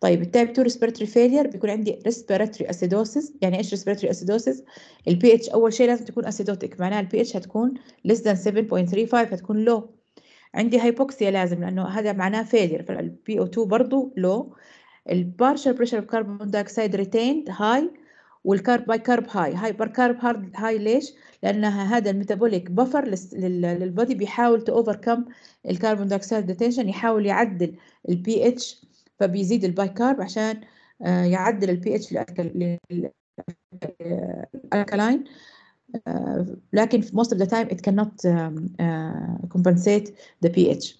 طيب التايب 2 ريسبيرتري فيلير بيكون عندي ريسبيرتري اسيدوسيس يعني ايش ريسبيرتري اسيدوسيس البي اتش اول شيء لازم تكون اسيدوتيك معناها البي اتش هتكون less than 7.35 هتكون لو عندي هايبوكسيا لازم لانه هذا معناه فيلير فالبي او 2 برضه لو البارشل بريشر اوف كربون دايوكسيد ريتيند هاي والكارب باي كارب هاي هاي بار كارب هارد هاي ليش؟ لانها هذا الميتابوليك بفر للبودي بيحاول تو اوفركم الكربون دايوكسيد ريتينشن يحاول يعدل البي اتش فبيزيد الباي كارب عشان آه، يعدل البي اتش للالكالين لكن في most of the time it cannot آه، compensate the pH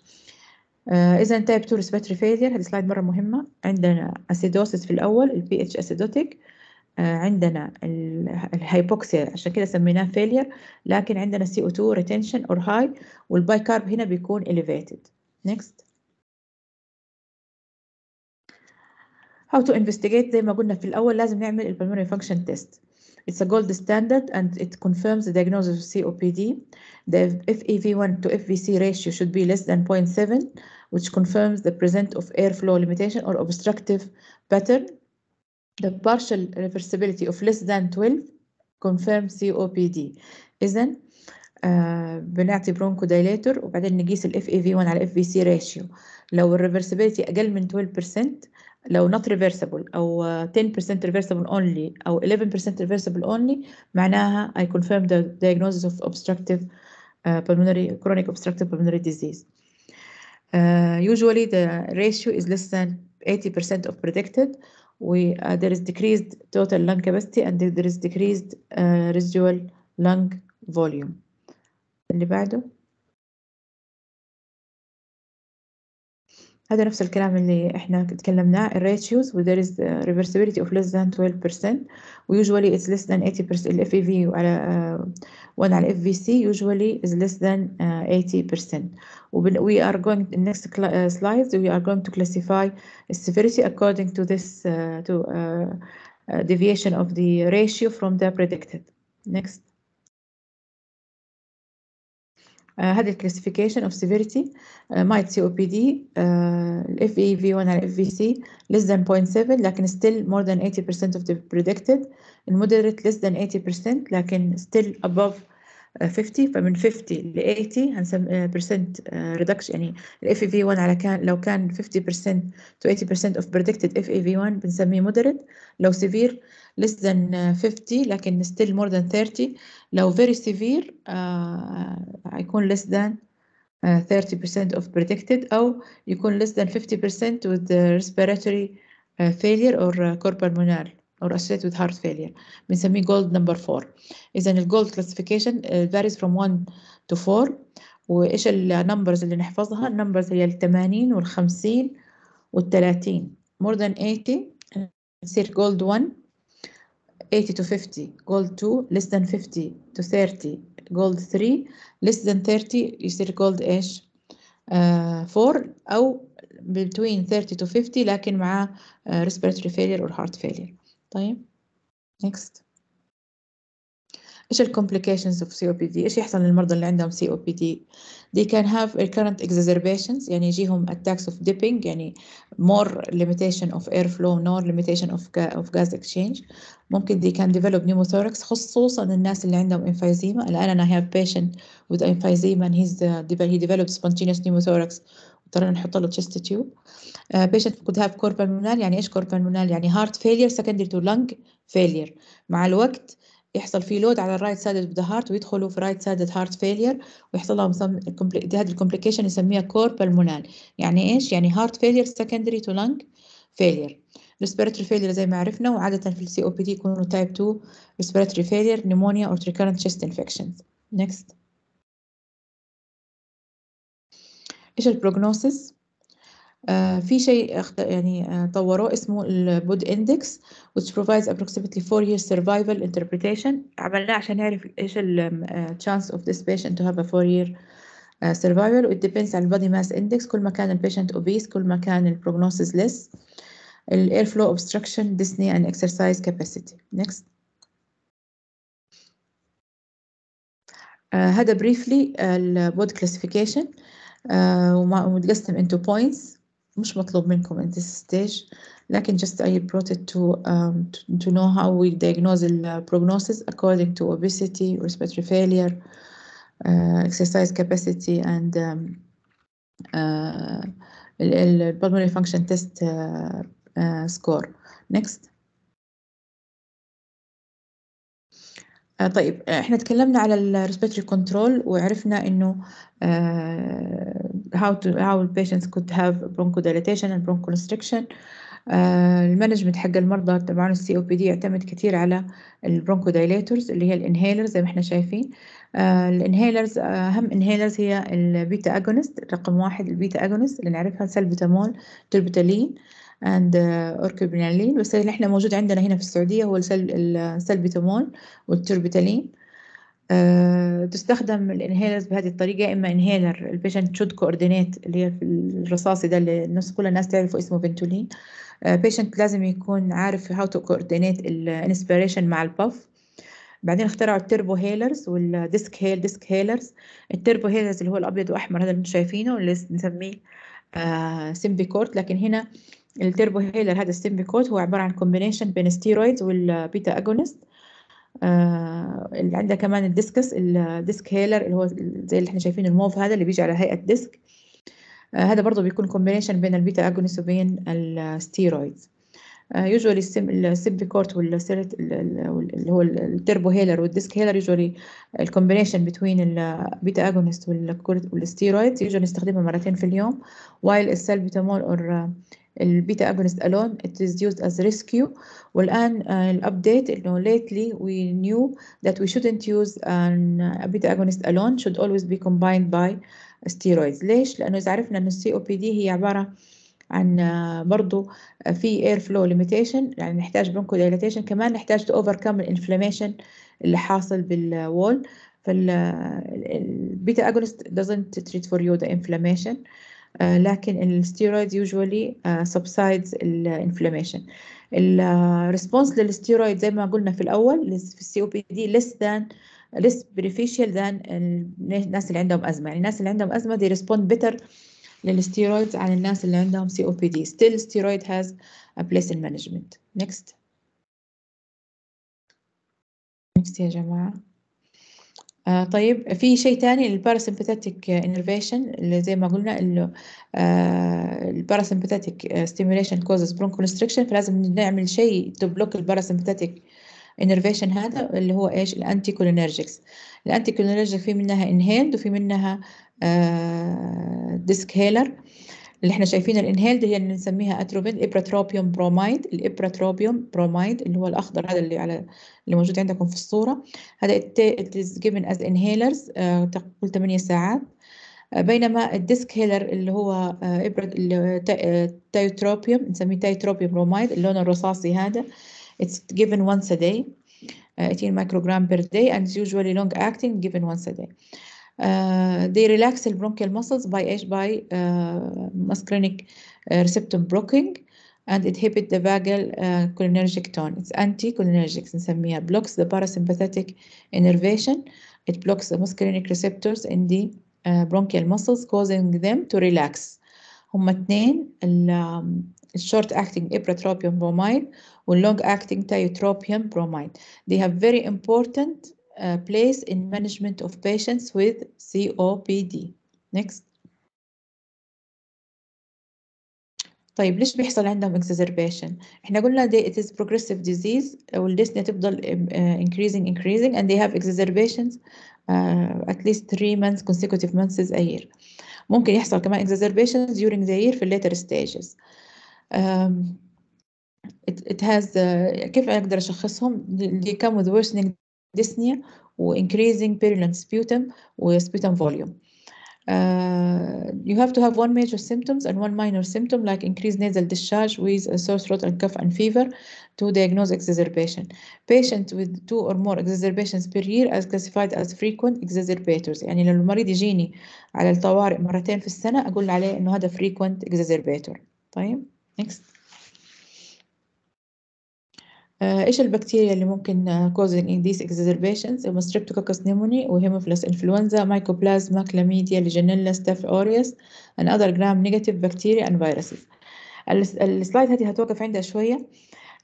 آه، اذا تايب 2 ريسبيرتوري فيلير هذه سلايد مره مهمه عندنا اسيدوسيس في الاول البي اتش اسيدوتيك عندنا الهايبوكسيا عشان كده سميناه فيلير لكن عندنا سي او 2 ريتنشن اور هاي والبايكارب هنا بيكون elevated next how to investigate زي ما قلنا في الأول لازم نعمل البلمونري فانكشن تيست It's a gold standard and it confirms the diagnosis of COPD. The FEV1 to FVC ratio should be less than 0.7. which confirms the presence of airflow limitation or obstructive pattern. The partial reversibility of less than 12 confirms COPD. إذا آه uh, بنعطي bronchodilator. دايليتور وبعدين نقيس الاف اي 1 على FVC ratio. سي ريشيو لو الريفرسبيلتي اقل من 12% لو not reversible او 10% uh, reversible only او 11% reversible only معناها I confirm the diagnosis of obstructive uh, pulmonary chronic obstructive pulmonary disease uh, usually the ratio is less than 80% of predicted. We, uh, there is decreased total lung capacity and there is decreased uh, residual lung volume. اللي بعده هذا نفس الكلام اللي احنا تكلمناه الراتيوز there is reversibility of less than 12% وusually it's less than 80% ال FEV على uh, 1 على FVC usually is less than uh, 80% وبن, we are going in next uh, slides we are going to classify severity according to this uh, to uh, uh, deviation of the ratio from the predicted next آه، هذه الكلاسيفيكيشن اوف سيفيريتي مايت سي او بي دي الاف اي في 1 على الاف في سي less than 0.7 لكن still more than 80% of the predicted المودريت less than 80% لكن still above 50 آه، فمن 50 ل 80 هنسمي آه، percent reduction يعني الاف اي في 1 على كان لو كان 50% to 80% of predicted اف اي في 1 بنسميه moderate لو severe less than 50 لكن still more than 30 لو very severe هيكون less than 30% of predicted أو يكون less than 50% with respiratory failure or corpulmonary or associated with heart failure بنسميه gold number 4 إذا ال gold classification varies from 1 to 4 وإيش النمبرز اللي نحفظها النمبرز هي ال 80 وال 50 وال 30 more than 80 نصير gold 1 80 to 50 gold 2 less than 50 to 30 gold 3 less than 30 يصير gold ايش uh, 4 او between 30 to 50 لكن مع uh, respiratory failure or heart failure طيب next ايش الكومبليكيشنز اوف سي او بي دي ايش يحصل للمرضى اللي عندهم سي او بي دي they can have recurrent exacerbations يعني يجيهم attacks of dipping يعني more limitation of airflow nor limitation of of gas exchange ممكن they can develop pneumothorax خصوصا الناس اللي عندهم emphysema الآن أنا have patient with emphysema and he's he developed spontaneous pneumothorax اضطرينا نحط له chest tube uh, patient could have core pulmonary يعني ايش core pulmonary يعني heart failure secondary to lung failure مع الوقت يحصل فيه لود على الرايت سايد اوف ذا هارت ويدخلوا في رايت سايد هارت فيلير ويحصل لهم هذه الكومبليكيشن نسميها كور بالمونال يعني ايش يعني هارت فيلير سكندري تو لانج فيلير ريسبيرتري فيلير زي ما عرفنا وعاده في السي او بي دي يكونوا تايب 2 ريسبيرتري فيلير نيمونيا اور ريكيرنت تشيست انفكشنز نكست ايش البروجنوسيس في شيء يعني طوروه اسمه البود اندكس which provides approximately four years survival interpretation عملناه عشان نعرف ايش ال chance of this patient to have a four year survival it depends على body mass index كل ما كان ال patient obese كل ما كان prognosis less الاير فلو obstruction dyspnea and exercise capacity next هذا بريفلي البود كلاسيفيكيشن ومتقسم into points مش مطلوب منكم at this stage لكن just I brought it to, um, to, to know how we diagnose the prognosis according to obesity, respiratory failure, uh, exercise capacity and um, uh, pulmonary function test uh, uh, score. Next. آه، طيب آه، احنا تكلمنا على الريسبيرتوري كنترول وعرفنا انه آه، how to how patients could have bronchodilation and bronchoconstriction المانجمنت حق المرضى تبعون السي او بي دي يعتمد كثير على البرونكودايليتورز اللي هي الانهيلرز زي ما احنا شايفين الانهيلرز اهم انهيلرز هي البيتا اجونست رقم واحد البيتا اجونست اللي نعرفها سلبوتامول تربوتالين اند اوركوبينالين بس اللي احنا موجود عندنا هنا في السعودية هو السلبيتامول والتربيتالين أه تستخدم الانهيلرز بهذه الطريقة يا إما انهيلر البيشنت شود كوردينيت اللي هي الرصاصي ده اللي الناس كل الناس تعرفه اسمه فنتولين بيشنت أه لازم يكون عارف هاو تو كوردينيت الانسبيريشن مع الباف بعدين اخترعوا التربو هيلرز والديسك هيل ديسك هيلرز التربو هيلرز اللي هو الابيض واحمر هذا اللي انتم شايفينه اللي نسميه آه سيمبيكورت لكن هنا التيربو هيلر هذا السيمبيكوت هو عبارة عن كومبينيشن بين ستيرويدز والبيتا أجونست آه اللي عندها كمان الديسكس الديسك هيلر اللي هو زي اللي احنا شايفين الموف هذا اللي بيجي على هيئة ديسك آه هذا برضه بيكون كومبينيشن بين البيتا أجونست وبين الستيرويدز يوجوالي السيبيكورت والسيرت اللي هو التيربو هيلر والديسك هيلر يوجوالي الكومبينيشن بين البيتا اجونست والستيرويدز يوجوالي نستخدمها مرتين في اليوم وايل السالبيتامول اور البيتا agonist alone it is used as rescue والآن آه، الأبديت إنه lately we knew that we shouldn't use an beta agonist alone should always be combined by steroids ليش؟ لأنه إذا عرفنا إنه السي أو بي دي هي عبارة عن آه، برضه آه، في اير فلو ليميتيشن يعني نحتاج برونكو دايلاتيشن كمان نحتاج تو اوفركم الانفلاميشن اللي حاصل بالوول فالبيتا اجونست doesn't treat for you the inflammation آه، لكن الستيرويد يوجوالي سبسايدز الانفلاميشن الريسبونس للستيرويد زي ما قلنا في الاول في السي او بي دي ليس ذان ليس بريفيشال ذان الناس اللي عندهم ازمه يعني الناس اللي عندهم ازمه دي ريسبوند بيتر للستيرويد عن الناس اللي عندهم سي او بي دي ستيل ستيرويد هاز ا بليس ان مانجمنت نيكست نيكست يا جماعه آه طيب في شيء ثاني الباراسمبثاتيك انرفيشن اللي زي ما قلنا انه الباراسمبثاتيك ستيميوليشن كوزز برونكونستريكشن فلازم نعمل شيء تو بلوك الباراسمبثاتيك انرفيشن هذا اللي هو ايش الانتي كولينرجكس الانتي كولينرجك في منها انهيلد وفي منها ديسك آه، هيلر اللي احنا شايفين الانهيلد هي اللي بنسميها اتروبين ابراتروبيوم برومايد الابراتروبيوم برومايد اللي هو الاخضر هذا اللي على اللي موجود عندكم في الصوره هذا it is given as inhalers 8 آه، ساعات آه، بينما الديسك هيلر اللي هو آه، تايتروبيوم نسميه تايتروبيوم برومايد اللون الرصاصي هذا it's given once a day 18 microgram per day and usually long acting given once a day Uh, they relax the bronchial muscles by by uh, muscarinic uh, receptor blocking and inhibit the vagal uh, cholinergic tone. It's anticholinergic نسميها blocks the parasympathetic innervation. It blocks the muscarinic receptors in the uh, bronchial muscles causing them to relax. هما اتنين الشورت acting ipratropium bromide long acting tiotropium bromide. They have very important place in management of patients with COPD. Next. طيب ليش بيحصل عندهم exacerbation؟ احنا قلنا they, it is progressive disease واللسنة تفضل increasing increasing and they have exacerbations uh, at least three months consecutive months a year. ممكن يحصل كمان exacerbations during the year في later stages. Um, it, it has uh, كيف أقدر أشخصهم؟ they come with worsening dyspnea increasing purulent sputum or sputum volume. Uh, you have to have one major symptoms and one minor symptom like increased nasal discharge with a sore throat and cough and fever to diagnose exacerbation. Patients with two or more exacerbations per year as classified as frequent exacerbators يعني لو المريض يجيني على الطوارئ مرتين في السنة أقول عليه إنه هذا frequent exacerbator. طيب next. آه، إيش البكتيريا اللي ممكن آه، causing in these exacerbations؟ هم streptococcus pneumoniae hemophilus influenza, mycoplasma, chlamydia, legionella, staph aureus and other gram negative bacteria and viruses. السلايد هذه هتوقف عندها شوية.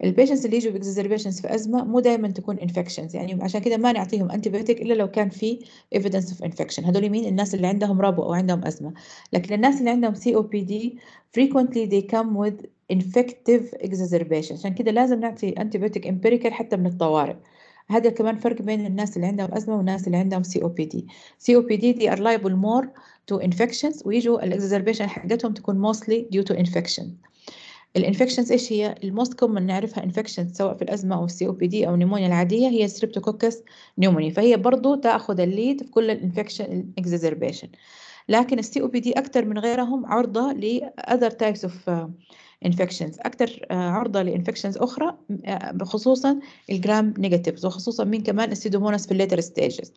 البيشنس اللي يجوا باكزربيشنز في ازمه مو دائما تكون انفكشنز يعني عشان كده ما نعطيهم انتي الا لو كان في ايفيدنس اوف انفكشن هذول مين الناس اللي عندهم ربو او عندهم ازمه لكن الناس اللي عندهم سي او بي دي frequently they come with infective exacerbation عشان كده لازم نعطي antibiotic empirical حتى من الطوارئ هذا كمان فرق بين الناس اللي عندهم أزمة والناس اللي عندهم COPD COPD they are liable more to infections ويجوا الاكزربيشن حقتهم تكون mostly due to infection الانفكشنز ايش هي الموست كومن نعرفها infections سواء في الازمه او السي او بي دي او النيمونيا العاديه هي ستريبتوكوكس pneumonia فهي برضو تاخذ الليد في كل الانفكشن exacerbation لكن السي او بي دي اكثر من غيرهم عرضه لاذر تايبس اوف انفكشنز اكثر عرضه لانفكشنز اخرى uh, بخصوصا الجرام نيجاتيفز وخصوصا مين كمان السيدوموناس في الليتر ستيجز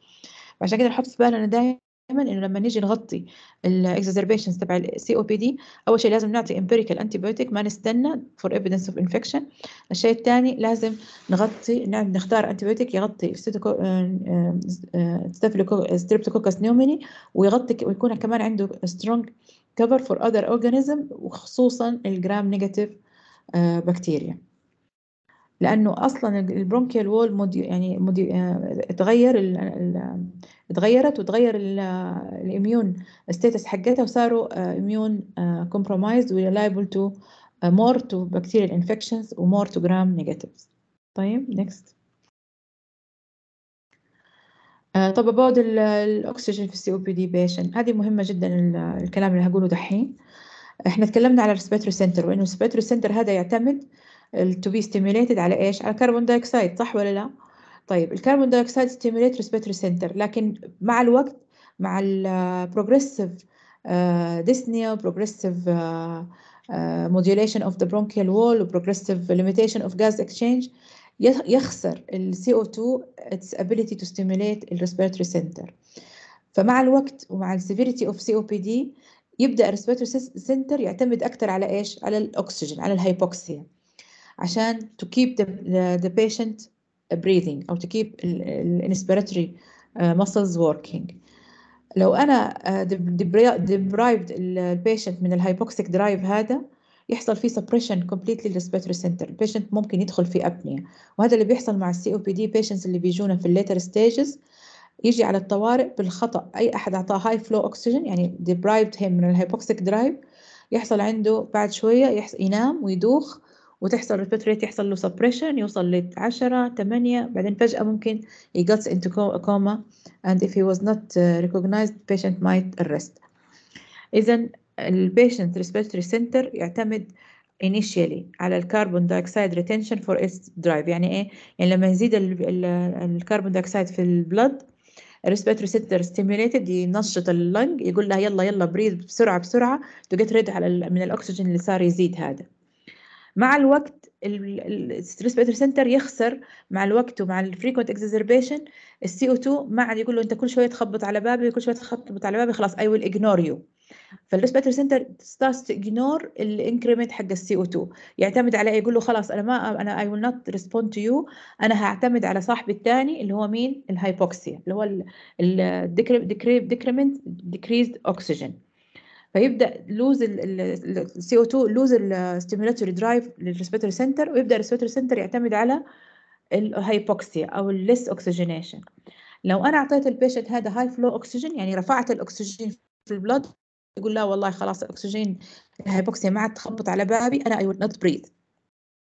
عشان كده نحط في بالنا دايما دايما انه لما نيجي نغطي الاكزربيشنز تبع السي او بي دي اول شيء لازم نعطي امبيريكال انتي ما نستنى فور ايفيدنس اوف انفكشن الشيء الثاني لازم نغطي نعم نختار انتي يغطي ستريبتوكوكس نيوميني آه، آه، آه، ويغطي ويكون كمان عنده سترونج كفر فور اذر اورجانيزم وخصوصا الجرام نيجاتيف بكتيريا لانه اصلا البرونكيال وول مودي يعني مودي اه تغير اتغيرت وتغير الاميون ستيتس حقتها وصاروا اميون كومبرومايزد ولايبل تو مور تو بكتيريال انفكشنز ومور تو جرام نيجاتيفز طيب نيكست آه, طب بعد الاكسجين في السي او بي دي بيشن هذه مهمه جدا الكلام اللي هقوله دحين احنا اتكلمنا على الريسبيتري سنتر وانه الريسبيتري سنتر هذا يعتمد تو بي ستيميوليتد على ايش على كربون دايكسايد صح ولا لا طيب الكربون دايوكسيد ستيموليت ريسبيتري سنتر لكن مع الوقت مع البروجريسيف ديسنيا بروجريسيف موديوليشن اوف ذا برونكيال وول وبروجريسيف ليميتيشن اوف غاز اكسشينج يخسر ال CO2 its ability to stimulate the respiratory center فمع الوقت ومع ال severity of COPD يبدأ respiratory center يعتمد أكثر على إيش؟ على الأكسجين على الهيبوكسيا عشان to keep the, the patient breathing أو تكيب inspiratory muscles working لو أنا آه، deprived البيشنت من الهايبوكسيك درايف هذا يحصل فيه suppression completely respiratory center البيشنت ممكن يدخل في أبنية وهذا اللي بيحصل مع السي او بي دي اللي بيجونا في later stages يجي على الطوارئ بالخطأ أي أحد أعطاه high flow oxygen يعني deprived him من الهايبوكسيك درايف يحصل عنده بعد شوية ينام ويدوخ وتحصل البيت ريت يحصل له سبريشن يوصل ل 10 8 بعدين فجأة ممكن he gets into coma and if he was not uh, recognized patient might arrest إذا البيشنت respiratory سنتر يعتمد initially على الكربون دايكسيد ريتنشن فور its درايف يعني ايه يعني لما يزيد الكربون دايكسيد في البلد respiratory center ستيميوليتد ينشط اللنج يقول لها يلا يلا بريد بسرعه بسرعه تو جيت ريد على من الاكسجين اللي صار يزيد هذا مع الوقت الستريس بيتر سنتر يخسر مع الوقت ومع الفريكونت اكزربيشن السي او 2 ما عاد يقول له انت كل شويه تخبط على بابي كل شويه تخبط على بابي خلاص اي ويل اجنور يو فالريس بيتر سنتر ستارتس اجنور الانكريمنت حق السي او 2 يعتمد على إيه؟ يقول له خلاص انا ما انا اي ويل نوت ريسبوند تو يو انا هعتمد على صاحبي الثاني اللي هو مين الهايبوكسيا اللي هو الديكريمنت ديكريزد اوكسجين فيبدا لوز السي او 2 لوز الستيمولاتوري درايف للريسبيتوري سنتر ويبدا الريسبيتوري سنتر يعتمد على الهايبوكسيا او الليس اوكسجينيشن لو انا اعطيت البيشنت هذا هاي فلو اوكسجين يعني رفعت الاكسجين في البلد يقول لا والله خلاص الاكسجين الهايبوكسيا ما عاد تخبط على بابي انا اي ويل نوت بريد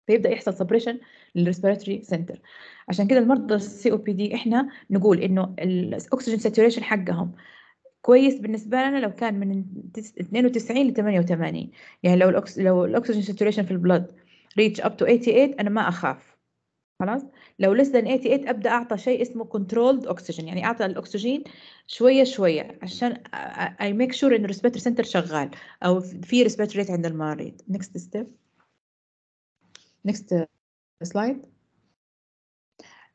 فيبدا يحصل سبريشن للريسبيرتوري سنتر عشان كده المرضى السي او بي دي احنا نقول انه الاكسجين ساتوريشن حقهم كويس بالنسبة لنا لو كان من 92 ل 88 يعني لو الأكس... لو الأكسجين ساتوريشن في البلد ريتش أب تو 88 أنا ما أخاف خلاص لو لسه 88 ابدا اعطى شيء اسمه كنترولد اكسجين يعني اعطى الاكسجين شويه شويه عشان اي ميك شور ان الريسبيتر سنتر شغال او في ريسبيتر ريت عند المريض نيكست ستيب نيكست سلايد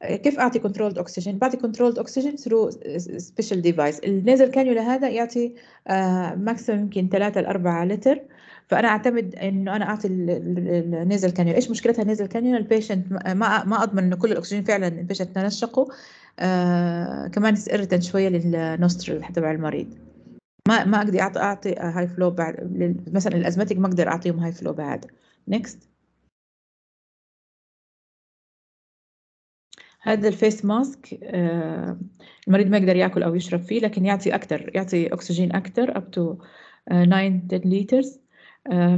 كيف اعطي كنترولد اوكسجين بعطي كنترولد اوكسجين ثرو سبيشال ديفايس النيزل كانيولا هذا يعطي ماكسيموم آه، يمكن 3 ل 4 لتر فانا اعتمد انه انا اعطي النيزل كانيولا ايش مشكلتها النيزل كانيولا البيشنت ما ما اضمن انه كل الاكسجين فعلا البيشنت تنشقه آه، كمان ارتن شويه للنوسترل تبع المريض ما ما اقدر اعطي اعطي هاي فلو بعد مثلا الازمتك ما اقدر اعطيهم هاي فلو بعد نكست هذا الفيس ماسك آه، المريض ما يقدر ياكل او يشرب فيه لكن يعطي اكثر يعطي اكسجين اكثر اب تو 9 10 لترز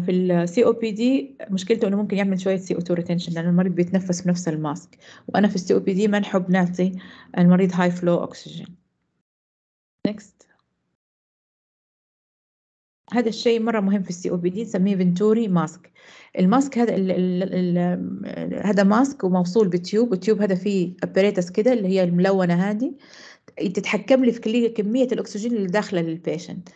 في السي او بي دي مشكلته انه ممكن يعمل شويه سي او 2 ريتنشن لانه المريض بيتنفس بنفس الماسك وانا في السي او بي دي ما نحب نعطي المريض هاي فلو اكسجين نيكست هذا الشيء مره مهم في السي او بي دي نسميه فنتوري ماسك الماسك هذا الـ الـ هذا ماسك وموصول بتيوب والتيوب هذا فيه ابريتس كده اللي هي الملونه هذه تتحكم لي في كميه الاكسجين اللي داخله للبيشنت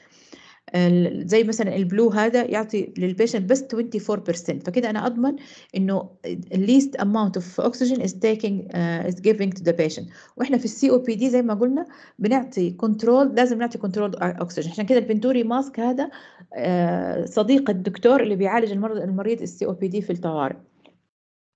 زي مثلا البلو هذا يعطي للبيشنت بس 24% فكده انا اضمن انه least amount of oxygen is taking uh, is giving to the patient واحنا في السي او بي دي زي ما قلنا بنعطي كنترول لازم نعطي كنترول اوكسجين عشان كده البنتوري ماسك هذا آه، صديق الدكتور اللي بيعالج المرض المريض السي او بي دي في الطوارئ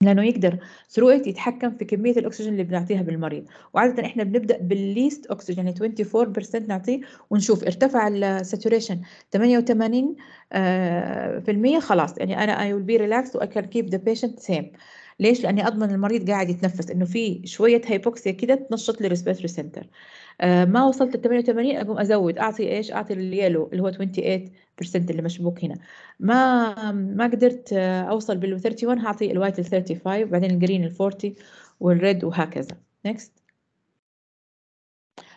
لانه يقدر ثرو يتحكم في كميه الاكسجين اللي بنعطيها بالمريض وعاده احنا بنبدا بالليست اكسجين يعني 24% نعطيه ونشوف ارتفع الساتوريشن 88% آه، خلاص يعني انا اي ويل بي ريلاكس واي كان كيب ذا بيشنت سيم ليش لاني اضمن المريض قاعد يتنفس انه في شويه هايبوكسيا كده تنشط لي ريسبيرتوري سنتر آه، ما وصلت ل 88 اقوم ازود اعطي ايش اعطي اليلو اللي هو 28% اللي مشبوك هنا ما ما قدرت اوصل بال 31 هعطي الوايت ال 35 بعدين الجرين ال 40 والريد وهكذا نكست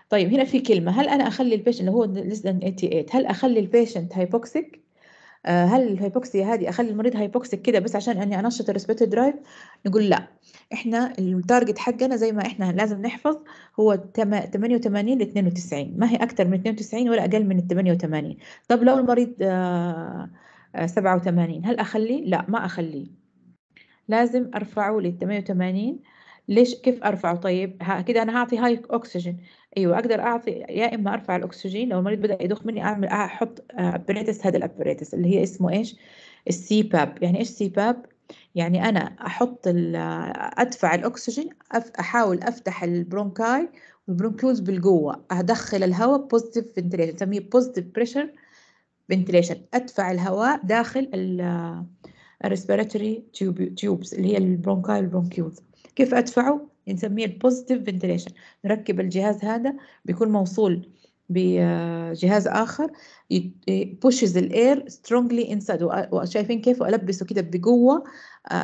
طيب هنا في كلمه هل انا اخلي البيشنت اللي هو ليس 88 هل اخلي البيشنت هايبوكسيك آه، هل الهيبوكسيا هذه اخلي المريض هايبوكسيك كده بس عشان اني انشط الريسبيرتوري درايف نقول لا احنا التارجت حقنا زي ما احنا لازم نحفظ هو 88 ل 92 ما هي اكثر من 92 ولا اقل من 88 طب لو المريض 87 آه، آه، هل اخليه لا ما اخليه لازم ارفعه لل 88 ليش كيف ارفعه طيب كده انا هعطي هاي اكسجين ايوه اقدر اعطي يا اما ارفع الاكسجين لو المريض بدا يدخ مني اعمل احط ابريتس آه، هذا الابريتس اللي هي اسمه ايش السي باب يعني ايش سي باب يعني انا احط آه، ادفع الاكسجين احاول افتح البرونكاي والبرونكيولز بالقوه ادخل الهواء بوزيتيف فنتليشن نسميه بوزيتيف بريشر فنتليشن ادفع الهواء داخل الريسبيراتوري آه، تيوبز اللي هي البرونكاي والبرونكيولز كيف ادفعه نسميه البوزيتيف فنتليشن نركب الجهاز هذا بيكون موصول بجهاز اخر بوشز الاير سترونجلي انسايد وشايفين كيف البسه كده بقوه آه،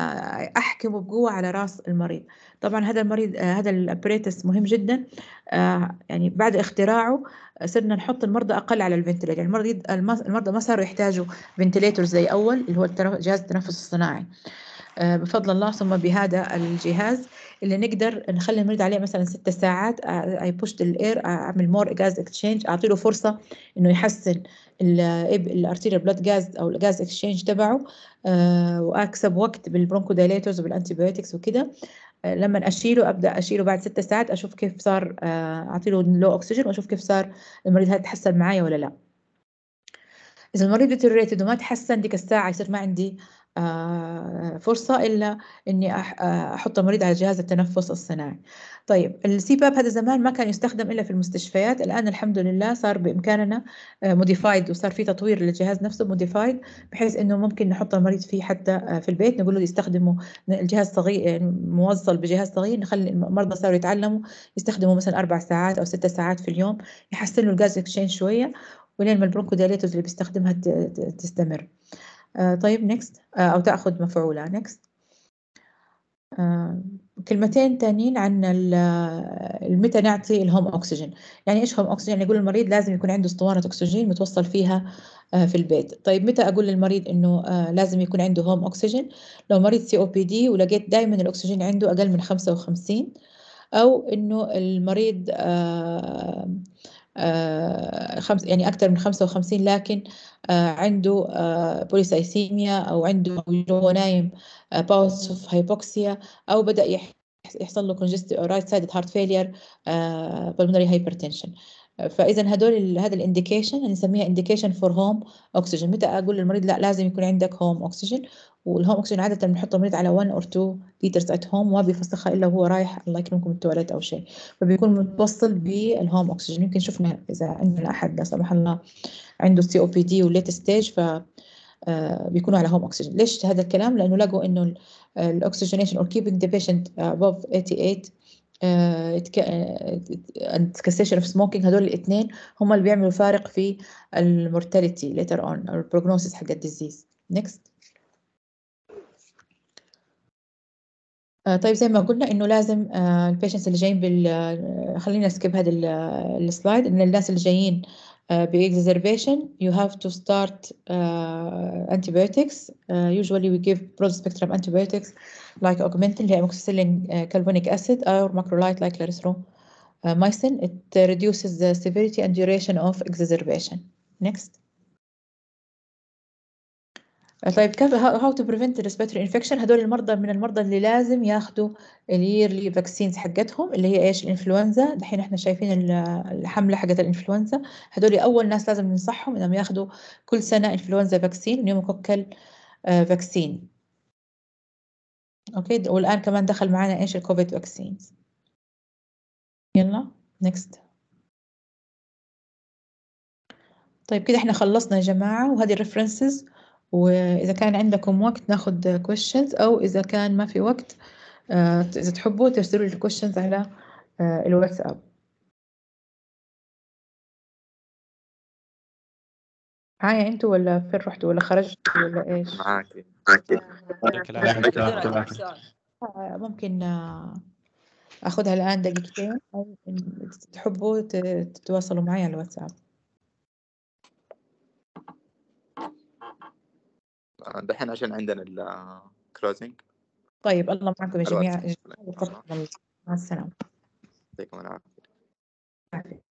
احكمه بقوه على راس المريض طبعا هذا المريض آه، هذا الابريتس مهم جدا آه، يعني بعد اختراعه صرنا نحط المرضى اقل على الفنتليتر يعني المرضى ما صاروا يحتاجوا فنتليتر زي اول اللي هو جهاز التنفس الصناعي آه، بفضل الله ثم بهذا الجهاز اللي نقدر نخلي المريض عليه مثلا ست ساعات اي بوش الاير اعمل مور جاز اكسشينج اعطي له فرصه انه يحسن الارتيريال بلاد جاز او الجاز اكسشينج تبعه آه، واكسب وقت دايليتورز وبالانتيبيوتكس وكده آه، لما اشيله ابدا اشيله بعد ست ساعات اشوف كيف صار اعطي له لو اكسجين واشوف كيف صار المريض هذا تحسن معايا ولا لا اذا المريض ديتيريتد وما تحسن ديك الساعه يصير ما عندي آه، فرصة إلا إني آه، أحط المريض على جهاز التنفس الصناعي طيب السي باب هذا زمان ما كان يستخدم إلا في المستشفيات الآن الحمد لله صار بإمكاننا موديفايد آه، وصار في تطوير للجهاز نفسه موديفايد بحيث إنه ممكن نحط المريض فيه حتى في البيت نقول له يستخدموا الجهاز صغير موصل بجهاز صغير نخلي المرضى صاروا يتعلموا يستخدموا مثلا أربع ساعات أو ست ساعات في اليوم يحسن له الجاز شوية ولين ما البرونكو اللي بيستخدمها تستمر آه، طيب نكست آه، أو تأخذ مفعولة نكست آه، كلمتين تانيين عن المتى نعطي الهوم أكسجين يعني إيش هوم أكسجين يعني يقول المريض لازم يكون عنده اسطوانة أكسجين متوصل فيها في البيت طيب متى أقول للمريض إنه لازم يكون عنده هوم أكسجين لو مريض سي أو بي دي ولقيت دائما الأكسجين عنده أقل من 55 أو إنه المريض آه، خمس يعني أكثر من 55 لكن آه، عنده بوليسايسيميا آه، أو عنده وهو نايم باوس اوف هايبوكسيا أو بدأ يحصل له كونجستي right sided هارت فيلير pulmonary هايبرتنشن فاذا هدول هذا الانديكيشن نسميها انديكيشن فور هوم اوكسجين متى اقول للمريض لا لازم يكون عندك هوم اوكسجين والهوم اوكسجين عاده بنحط المريض على 1 اور 2 ليترز ات هوم وما بيفسخها الا وهو رايح الله يكرمكم التواليت او شيء فبيكون متوصل بالهوم اوكسجين يمكن شفنا اذا عندنا احد لا سمح الله عنده سي او بي دي وليت ستيج ف آه، بيكونوا على هوم اوكسجين ليش هذا الكلام لانه لقوا انه الاكسجينيشن اور كيبينج ذا بيشنت ابوف 88 الكسيشن اوف سموكينج هدول الاثنين هم اللي بيعملوا فارق في المورتاليتي ليتر اون او البروجنوسيس حق الديزيز نيكست آه، طيب زي ما قلنا انه لازم آه، البيشنتس اللي جايين بال آه، خلينا نسكيب هذا السلايد ان الناس اللي جايين باكزربيشن يو هاف تو ستارت uh, antibiotics uh, usually we give broad spectrum antibiotics like augmentin هي amoxicillin uh, carbonic acid or macrolide like erythromycin. Uh, It uh, reduces the severity and duration of exacerbation. Next. Uh, طيب كيف هاو تو بريفنت الريسبيرتوري انفكشن هدول المرضى من المرضى اللي لازم ياخذوا اليرلي فاكسينز حقتهم اللي هي ايش الانفلونزا دحين احنا شايفين الحمله حقت الانفلونزا هدول اول ناس لازم ننصحهم انهم ياخذوا كل سنه انفلونزا فاكسين نيوموكوكل فاكسين أوكي والآن كمان دخل معنا إيش الكوفيد فاكسينز يلا نيكست طيب كده احنا خلصنا يا جماعة وهذه الريفرنسز وإذا كان عندكم وقت ناخذ questions أو إذا كان ما في وقت آه، إذا تحبوا ترسلوا لي questions على آه، الواتساب معايا أنتم ولا فين رُحتوا ولا خرجتوا ولا إيش؟ معاكي آه، ممكن آه، اخذها الآن دقيقتين أو تحبّوا تتواصلوا معي على الواتساب. آه، دحين عشان عندنا الكلوزنج طيب الله معكم يا جميع مع السلامة. يعطيكم العافية. العافية.